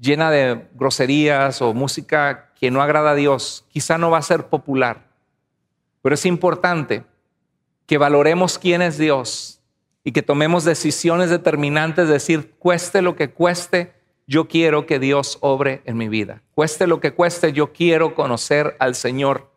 llena de groserías o música que no agrada a Dios, quizá no va a ser popular. Pero es importante que valoremos quién es Dios y que tomemos decisiones determinantes, decir, cueste lo que cueste, yo quiero que Dios obre en mi vida. Cueste lo que cueste, yo quiero conocer al Señor.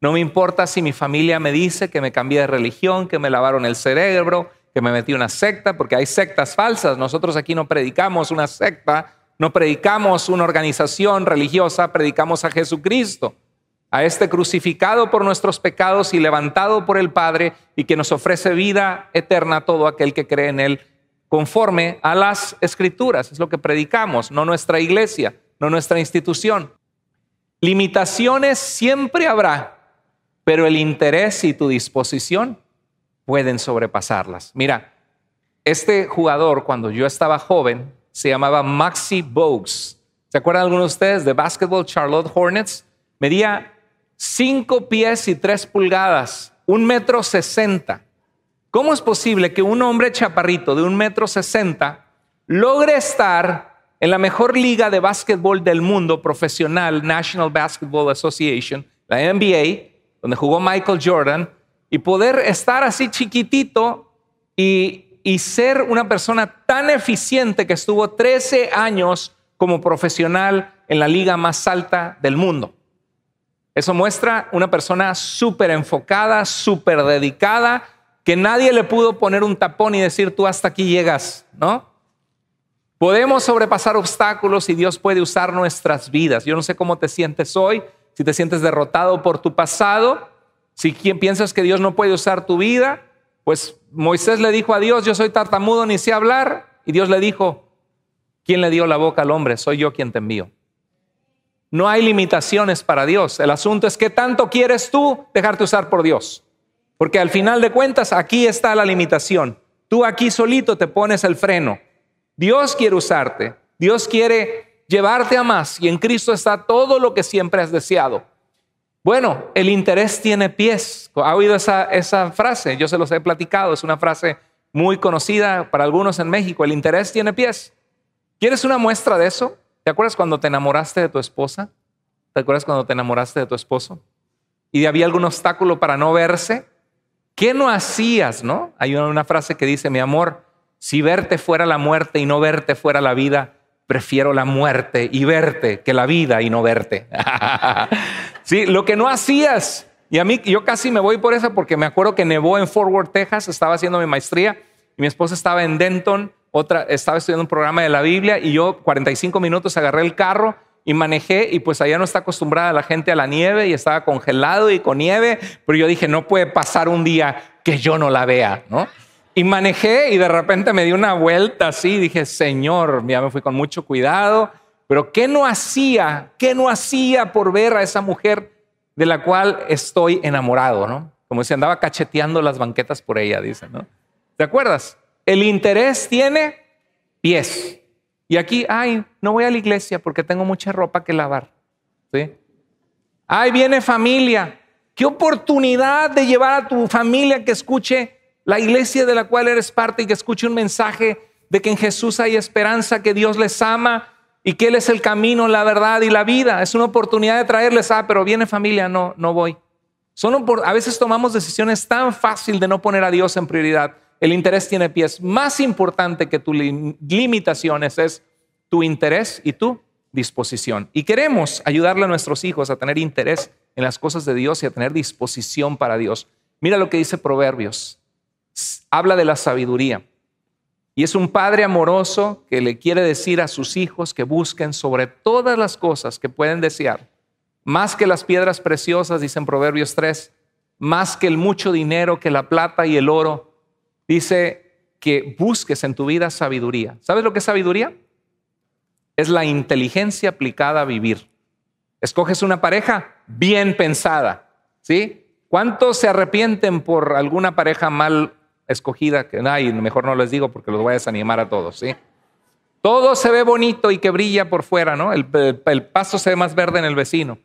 No me importa si mi familia me dice que me cambié de religión, que me lavaron el cerebro, que me metí una secta, porque hay sectas falsas. Nosotros aquí no predicamos una secta, no predicamos una organización religiosa, predicamos a Jesucristo a este crucificado por nuestros pecados y levantado por el Padre y que nos ofrece vida eterna a todo aquel que cree en Él conforme a las escrituras. Es lo que predicamos, no nuestra iglesia, no nuestra institución. Limitaciones siempre habrá, pero el interés y tu disposición pueden sobrepasarlas. Mira, este jugador cuando yo estaba joven se llamaba Maxi Bogues. ¿Se acuerdan algunos de ustedes de Basketball Charlotte Hornets? Medía Cinco pies y tres pulgadas, un metro sesenta. ¿Cómo es posible que un hombre chaparrito de un metro sesenta logre estar en la mejor liga de básquetbol del mundo profesional, National Basketball Association, la NBA, donde jugó Michael Jordan, y poder estar así chiquitito y, y ser una persona tan eficiente que estuvo 13 años como profesional en la liga más alta del mundo? Eso muestra una persona súper enfocada, súper dedicada, que nadie le pudo poner un tapón y decir, tú hasta aquí llegas, ¿no? Podemos sobrepasar obstáculos y Dios puede usar nuestras vidas. Yo no sé cómo te sientes hoy, si te sientes derrotado por tu pasado, si piensas que Dios no puede usar tu vida, pues Moisés le dijo a Dios, yo soy tartamudo, ni sé hablar, y Dios le dijo, ¿quién le dio la boca al hombre? Soy yo quien te envío. No hay limitaciones para Dios. El asunto es qué tanto quieres tú dejarte usar por Dios. Porque al final de cuentas, aquí está la limitación. Tú aquí solito te pones el freno. Dios quiere usarte. Dios quiere llevarte a más. Y en Cristo está todo lo que siempre has deseado. Bueno, el interés tiene pies. ¿Ha oído esa, esa frase? Yo se los he platicado. Es una frase muy conocida para algunos en México. El interés tiene pies. ¿Quieres una muestra de eso? ¿Te acuerdas cuando te enamoraste de tu esposa? ¿Te acuerdas cuando te enamoraste de tu esposo? Y había algún obstáculo para no verse. ¿Qué no hacías, no? Hay una frase que dice, mi amor, si verte fuera la muerte y no verte fuera la vida, prefiero la muerte y verte que la vida y no verte. sí, lo que no hacías. Y a mí, yo casi me voy por eso porque me acuerdo que nevó en Fort Worth, Texas, estaba haciendo mi maestría y mi esposa estaba en Denton otra, estaba estudiando un programa de la Biblia y yo 45 minutos agarré el carro y manejé y pues allá no está acostumbrada la gente a la nieve y estaba congelado y con nieve, pero yo dije, no puede pasar un día que yo no la vea, ¿no? Y manejé y de repente me di una vuelta así, dije, Señor, ya me fui con mucho cuidado, pero ¿qué no hacía? ¿Qué no hacía por ver a esa mujer de la cual estoy enamorado, ¿no? Como si andaba cacheteando las banquetas por ella, dice ¿no? ¿Te acuerdas? El interés tiene pies. Y aquí, ay, no voy a la iglesia porque tengo mucha ropa que lavar. Ay, viene familia. Qué oportunidad de llevar a tu familia que escuche la iglesia de la cual eres parte y que escuche un mensaje de que en Jesús hay esperanza, que Dios les ama y que Él es el camino, la verdad y la vida. Es una oportunidad de traerles, ah, pero viene familia, no, no voy. Son, a veces tomamos decisiones tan fácil de no poner a Dios en prioridad. El interés tiene pies. Más importante que tus limitaciones es tu interés y tu disposición. Y queremos ayudarle a nuestros hijos a tener interés en las cosas de Dios y a tener disposición para Dios. Mira lo que dice Proverbios. Habla de la sabiduría. Y es un padre amoroso que le quiere decir a sus hijos que busquen sobre todas las cosas que pueden desear, más que las piedras preciosas, dicen Proverbios 3, más que el mucho dinero, que la plata y el oro, dice que busques en tu vida sabiduría. ¿Sabes lo que es sabiduría? Es la inteligencia aplicada a vivir. Escoges una pareja bien pensada, ¿sí? ¿Cuántos se arrepienten por alguna pareja mal escogida? Ay, mejor no les digo porque los voy a desanimar a todos, ¿sí? Todo se ve bonito y que brilla por fuera, ¿no? El, el, pasto se ve más verde en el vecino.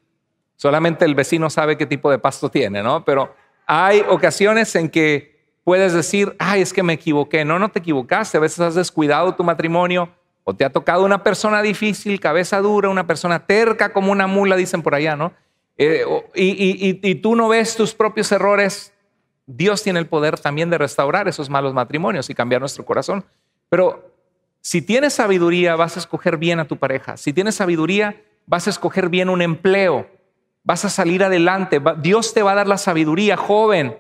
Solamente el vecino sabe qué tipo de pasto tiene, ¿no? Pero hay ocasiones en que puedes decir, ay, es que me equivoqué. No, no te equivocaste. A veces has descuidado tu matrimonio o te ha tocado una persona difícil, cabeza dura, una persona terca como una mula, dicen por allá, ¿no? Eh, y tú no ves tus propios errores. Dios tiene el poder también de restaurar esos malos matrimonios y cambiar nuestro corazón. Pero si tienes sabiduría, vas a escoger bien a tu pareja. Si tienes sabiduría, vas a escoger bien un empleo. Vas a salir adelante. Dios te va a dar la sabiduría, joven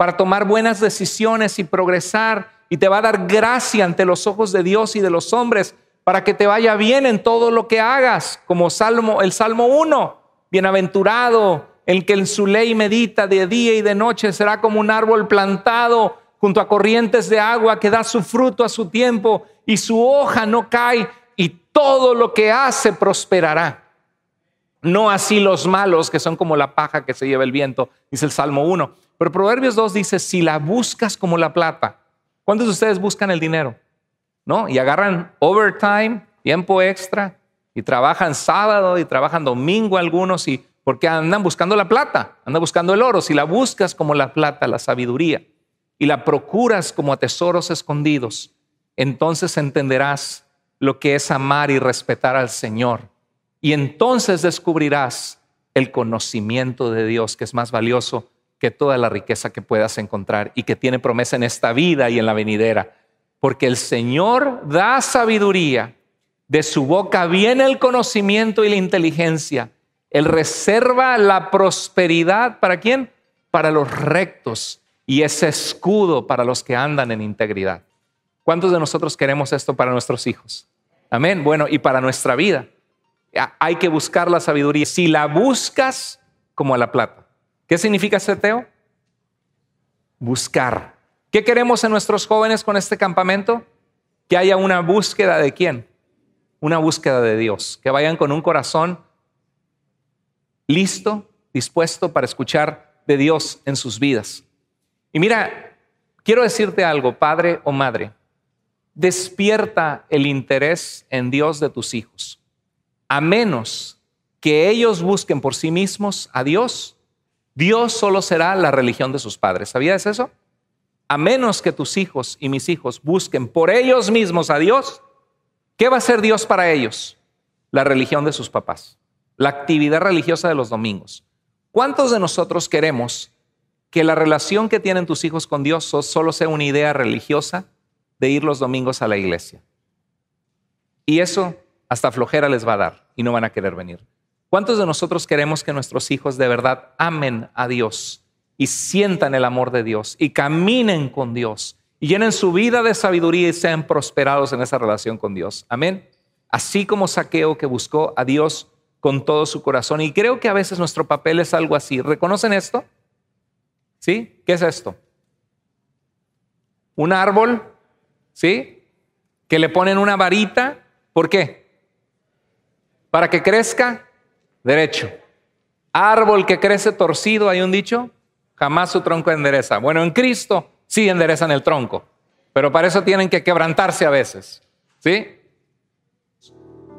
para tomar buenas decisiones y progresar y te va a dar gracia ante los ojos de Dios y de los hombres para que te vaya bien en todo lo que hagas, como Salmo, el Salmo 1, bienaventurado el que en su ley medita de día y de noche será como un árbol plantado junto a corrientes de agua que da su fruto a su tiempo y su hoja no cae y todo lo que hace prosperará. No así los malos que son como la paja que se lleva el viento, dice el Salmo 1. Pero Proverbios 2 dice, si la buscas como la plata, ¿cuántos de ustedes buscan el dinero? ¿No? Y agarran overtime, tiempo extra, y trabajan sábado y trabajan domingo algunos, y porque andan buscando la plata, andan buscando el oro. Si la buscas como la plata, la sabiduría, y la procuras como a tesoros escondidos, entonces entenderás lo que es amar y respetar al Señor. Y entonces descubrirás el conocimiento de Dios, que es más valioso que toda la riqueza que puedas encontrar y que tiene promesa en esta vida y en la venidera. Porque el Señor da sabiduría, de su boca viene el conocimiento y la inteligencia. Él reserva la prosperidad para quién? Para los rectos y ese escudo para los que andan en integridad. ¿Cuántos de nosotros queremos esto para nuestros hijos? Amén. Bueno, y para nuestra vida. Hay que buscar la sabiduría. Si la buscas como a la plata, ¿Qué significa seteo? Buscar. ¿Qué queremos en nuestros jóvenes con este campamento? Que haya una búsqueda de quién? Una búsqueda de Dios. Que vayan con un corazón listo, dispuesto para escuchar de Dios en sus vidas. Y mira, quiero decirte algo, padre o madre, despierta el interés en Dios de tus hijos. A menos que ellos busquen por sí mismos a Dios, Dios solo será la religión de sus padres. ¿Sabías eso? A menos que tus hijos y mis hijos busquen por ellos mismos a Dios, ¿qué va a ser Dios para ellos? La religión de sus papás, la actividad religiosa de los domingos. ¿Cuántos de nosotros queremos que la relación que tienen tus hijos con Dios solo sea una idea religiosa de ir los domingos a la iglesia? Y eso hasta flojera les va a dar y no van a querer venir. ¿Cuántos de nosotros queremos que nuestros hijos de verdad amen a Dios y sientan el amor de Dios y caminen con Dios y llenen su vida de sabiduría y sean prosperados en esa relación con Dios? Amén. Así como Saqueo que buscó a Dios con todo su corazón. Y creo que a veces nuestro papel es algo así. ¿Reconocen esto? ¿Sí? ¿Qué es esto? Un árbol, ¿sí? Que le ponen una varita. ¿Por qué? Para que crezca derecho. Árbol que crece torcido, hay un dicho, jamás su tronco endereza. Bueno, en Cristo sí enderezan el tronco, pero para eso tienen que quebrantarse a veces. ¿Sí?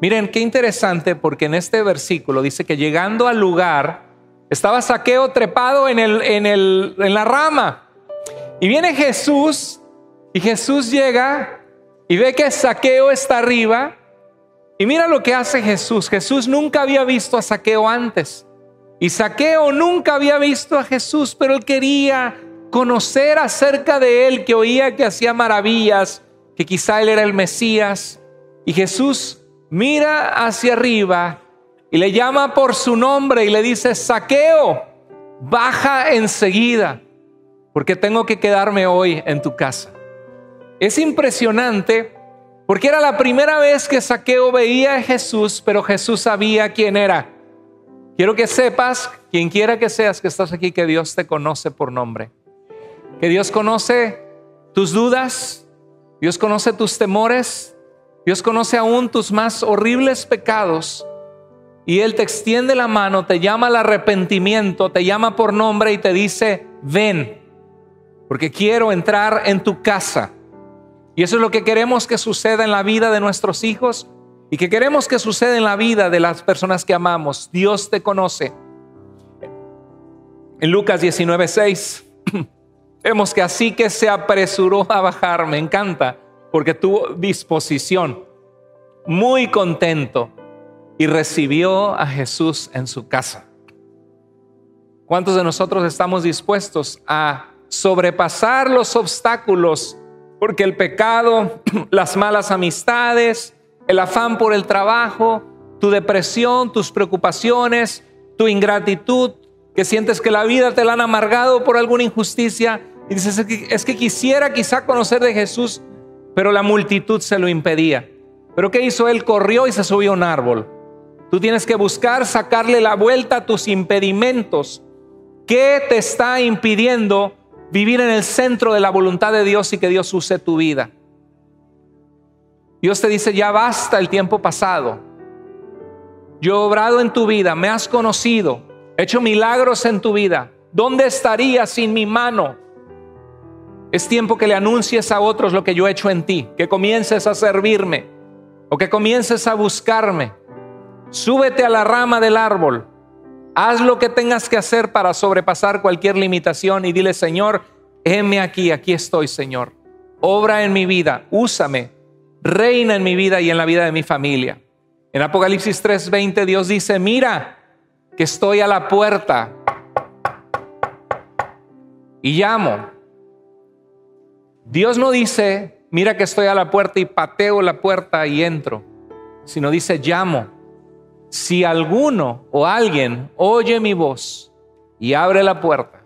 Miren, qué interesante porque en este versículo dice que llegando al lugar estaba saqueo trepado en, el, en, el, en la rama. Y viene Jesús y Jesús llega y ve que saqueo está arriba y mira lo que hace Jesús. Jesús nunca había visto a Saqueo antes. Y Saqueo nunca había visto a Jesús, pero él quería conocer acerca de él, que oía que hacía maravillas, que quizá él era el Mesías. Y Jesús mira hacia arriba y le llama por su nombre y le dice, Saqueo, baja enseguida, porque tengo que quedarme hoy en tu casa. Es impresionante porque era la primera vez que Saqueo veía a Jesús, pero Jesús sabía quién era. Quiero que sepas, quien quiera que seas que estás aquí, que Dios te conoce por nombre. Que Dios conoce tus dudas, Dios conoce tus temores, Dios conoce aún tus más horribles pecados. Y Él te extiende la mano, te llama al arrepentimiento, te llama por nombre y te dice, ven, porque quiero entrar en tu casa y eso es lo que queremos que suceda en la vida de nuestros hijos y que queremos que suceda en la vida de las personas que amamos. Dios te conoce. En Lucas 19:6 vemos que así que se apresuró a bajar, me encanta, porque tuvo disposición, muy contento, y recibió a Jesús en su casa. ¿Cuántos de nosotros estamos dispuestos a sobrepasar los obstáculos porque el pecado, las malas amistades, el afán por el trabajo, tu depresión, tus preocupaciones, tu ingratitud, que sientes que la vida te la han amargado por alguna injusticia y dices, es que, quisiera quizá conocer de Jesús, pero la multitud se lo impedía. Pero ¿qué hizo él? Corrió y se subió a un árbol. Tú tienes que buscar sacarle la vuelta a tus impedimentos. ¿Qué te está impidiendo vivir en el centro de la voluntad de Dios y que Dios use tu vida. Dios te dice, ya basta el tiempo pasado. Yo he obrado en tu vida, me has conocido, he hecho milagros en tu vida. ¿Dónde estarías sin mi mano? Es tiempo que le anuncies a otros lo que yo he hecho en ti, que comiences a servirme o que comiences a buscarme. Súbete a la rama del árbol, Haz lo que tengas que hacer para sobrepasar cualquier limitación y dile, Señor, heme aquí, aquí estoy, Señor. Obra en mi vida, úsame, reina en mi vida y en la vida de mi familia. En Apocalipsis 3:20 Dios dice, mira que estoy a la puerta y llamo. Dios no dice, mira que estoy a la puerta y pateo la puerta y entro, sino dice, llamo si alguno o alguien oye mi voz y abre la puerta,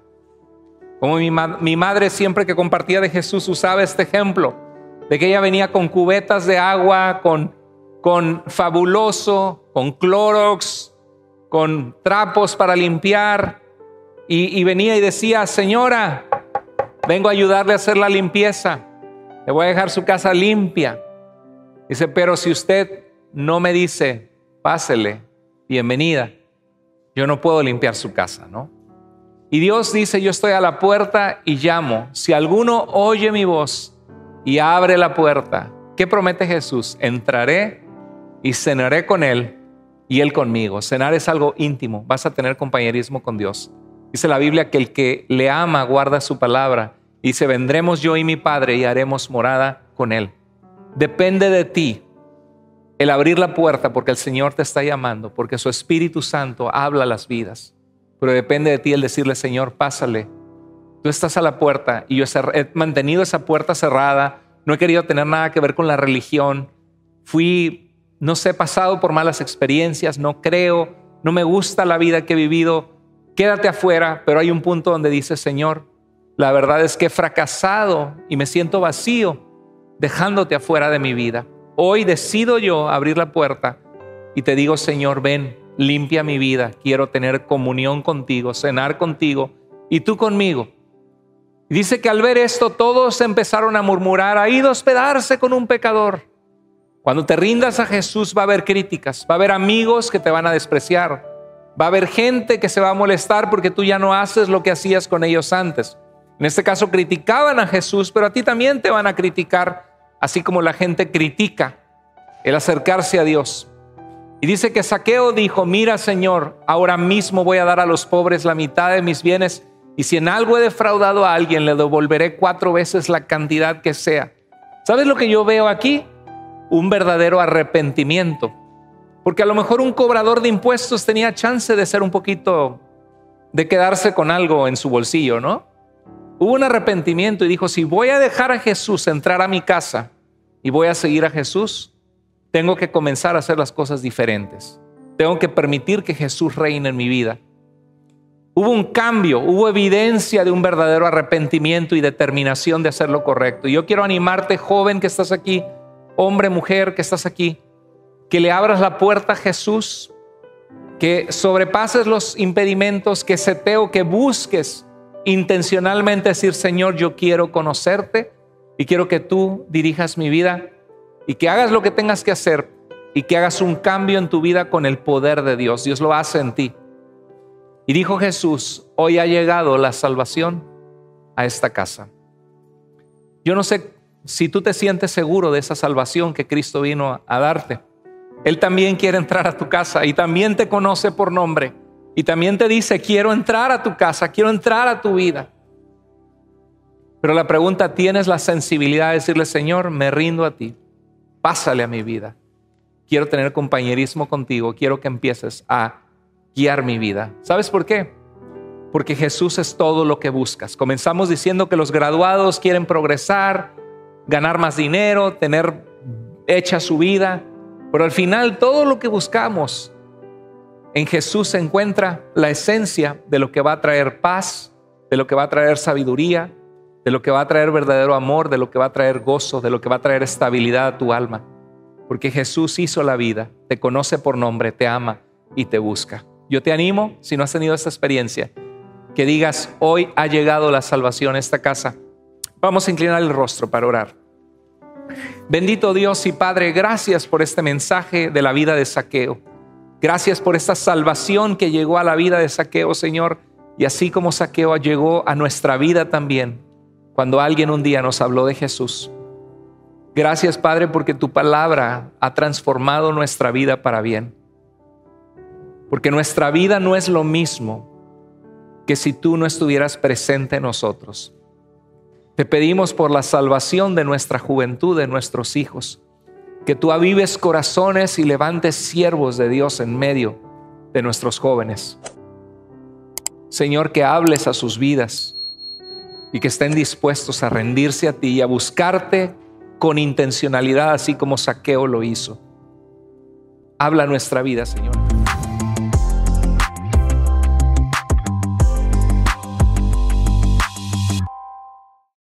como mi, madre siempre que compartía de Jesús usaba este ejemplo, de que ella venía con cubetas de agua, con, con fabuloso, con clorox, con trapos para limpiar, y, y venía y decía, señora, vengo a ayudarle a hacer la limpieza, le voy a dejar su casa limpia. Dice, pero si usted no me dice, pásele, bienvenida. Yo no puedo limpiar su casa, ¿no? Y Dios dice, yo estoy a la puerta y llamo. Si alguno oye mi voz y abre la puerta, ¿qué promete Jesús? Entraré y cenaré con él y él conmigo. Cenar es algo íntimo, vas a tener compañerismo con Dios. Dice la Biblia que el que le ama guarda su palabra. y se vendremos yo y mi Padre y haremos morada con él. Depende de ti el abrir la puerta porque el Señor te está llamando, porque su Espíritu Santo habla las vidas. Pero depende de ti el decirle, Señor, pásale. Tú estás a la puerta y yo he mantenido esa puerta cerrada. No he querido tener nada que ver con la religión. Fui, no sé, pasado por malas experiencias, no creo, no me gusta la vida que he vivido. Quédate afuera, pero hay un punto donde dices Señor, la verdad es que he fracasado y me siento vacío dejándote afuera de mi vida. Hoy decido yo abrir la puerta y te digo, Señor, ven, limpia mi vida, quiero tener comunión contigo, cenar contigo y tú conmigo. dice que al ver esto todos empezaron a murmurar, ha ido a hospedarse con un pecador. Cuando te rindas a Jesús va a haber críticas, va a haber amigos que te van a despreciar, va a haber gente que se va a molestar porque tú ya no haces lo que hacías con ellos antes. En este caso criticaban a Jesús, pero a ti también te van a criticar así como la gente critica el acercarse a Dios. Y dice que Saqueo dijo, mira Señor, ahora mismo voy a dar a los pobres la mitad de mis bienes y si en algo he defraudado a alguien, le devolveré cuatro veces la cantidad que sea. ¿Sabes lo que yo veo aquí? Un verdadero arrepentimiento. Porque a lo mejor un cobrador de impuestos tenía chance de ser un poquito, de quedarse con algo en su bolsillo, ¿no? Hubo un arrepentimiento y dijo, si voy a dejar a Jesús entrar a mi casa, y voy a seguir a Jesús, tengo que comenzar a hacer las cosas diferentes. Tengo que permitir que Jesús reine en mi vida. Hubo un cambio, hubo evidencia de un verdadero arrepentimiento y determinación de hacer lo correcto. Y yo quiero animarte, joven que estás aquí, hombre, mujer que estás aquí, que le abras la puerta a Jesús, que sobrepases los impedimentos, que seteo, que busques intencionalmente decir, Señor, yo quiero conocerte, y quiero que tú dirijas mi vida y que hagas lo que tengas que hacer y que hagas un cambio en tu vida con el poder de Dios. Dios lo hace en ti. Y dijo Jesús, hoy ha llegado la salvación a esta casa. Yo no sé si tú te sientes seguro de esa salvación que Cristo vino a darte. Él también quiere entrar a tu casa y también te conoce por nombre. Y también te dice, quiero entrar a tu casa, quiero entrar a tu vida. Pero la pregunta, ¿tienes la sensibilidad de decirle, Señor, me rindo a ti? Pásale a mi vida. Quiero tener compañerismo contigo. Quiero que empieces a guiar mi vida. ¿Sabes por qué? Porque Jesús es todo lo que buscas. Comenzamos diciendo que los graduados quieren progresar, ganar más dinero, tener hecha su vida. Pero al final todo lo que buscamos en Jesús se encuentra la esencia de lo que va a traer paz, de lo que va a traer sabiduría, de lo que va a traer verdadero amor, de lo que va a traer gozo, de lo que va a traer estabilidad a tu alma. Porque Jesús hizo la vida, te conoce por nombre, te ama y te busca. Yo te animo, si no has tenido esta experiencia, que digas, hoy ha llegado la salvación a esta casa. Vamos a inclinar el rostro para orar. Bendito Dios y Padre, gracias por este mensaje de la vida de saqueo. Gracias por esta salvación que llegó a la vida de saqueo, Señor. Y así como saqueo llegó a nuestra vida también cuando alguien un día nos habló de Jesús. Gracias Padre porque tu palabra ha transformado nuestra vida para bien. Porque nuestra vida no es lo mismo que si tú no estuvieras presente en nosotros. Te pedimos por la salvación de nuestra juventud, de nuestros hijos, que tú avives corazones y levantes siervos de Dios en medio de nuestros jóvenes. Señor, que hables a sus vidas y que estén dispuestos a rendirse a ti y a buscarte con intencionalidad, así como Saqueo lo hizo. Habla nuestra vida, Señor.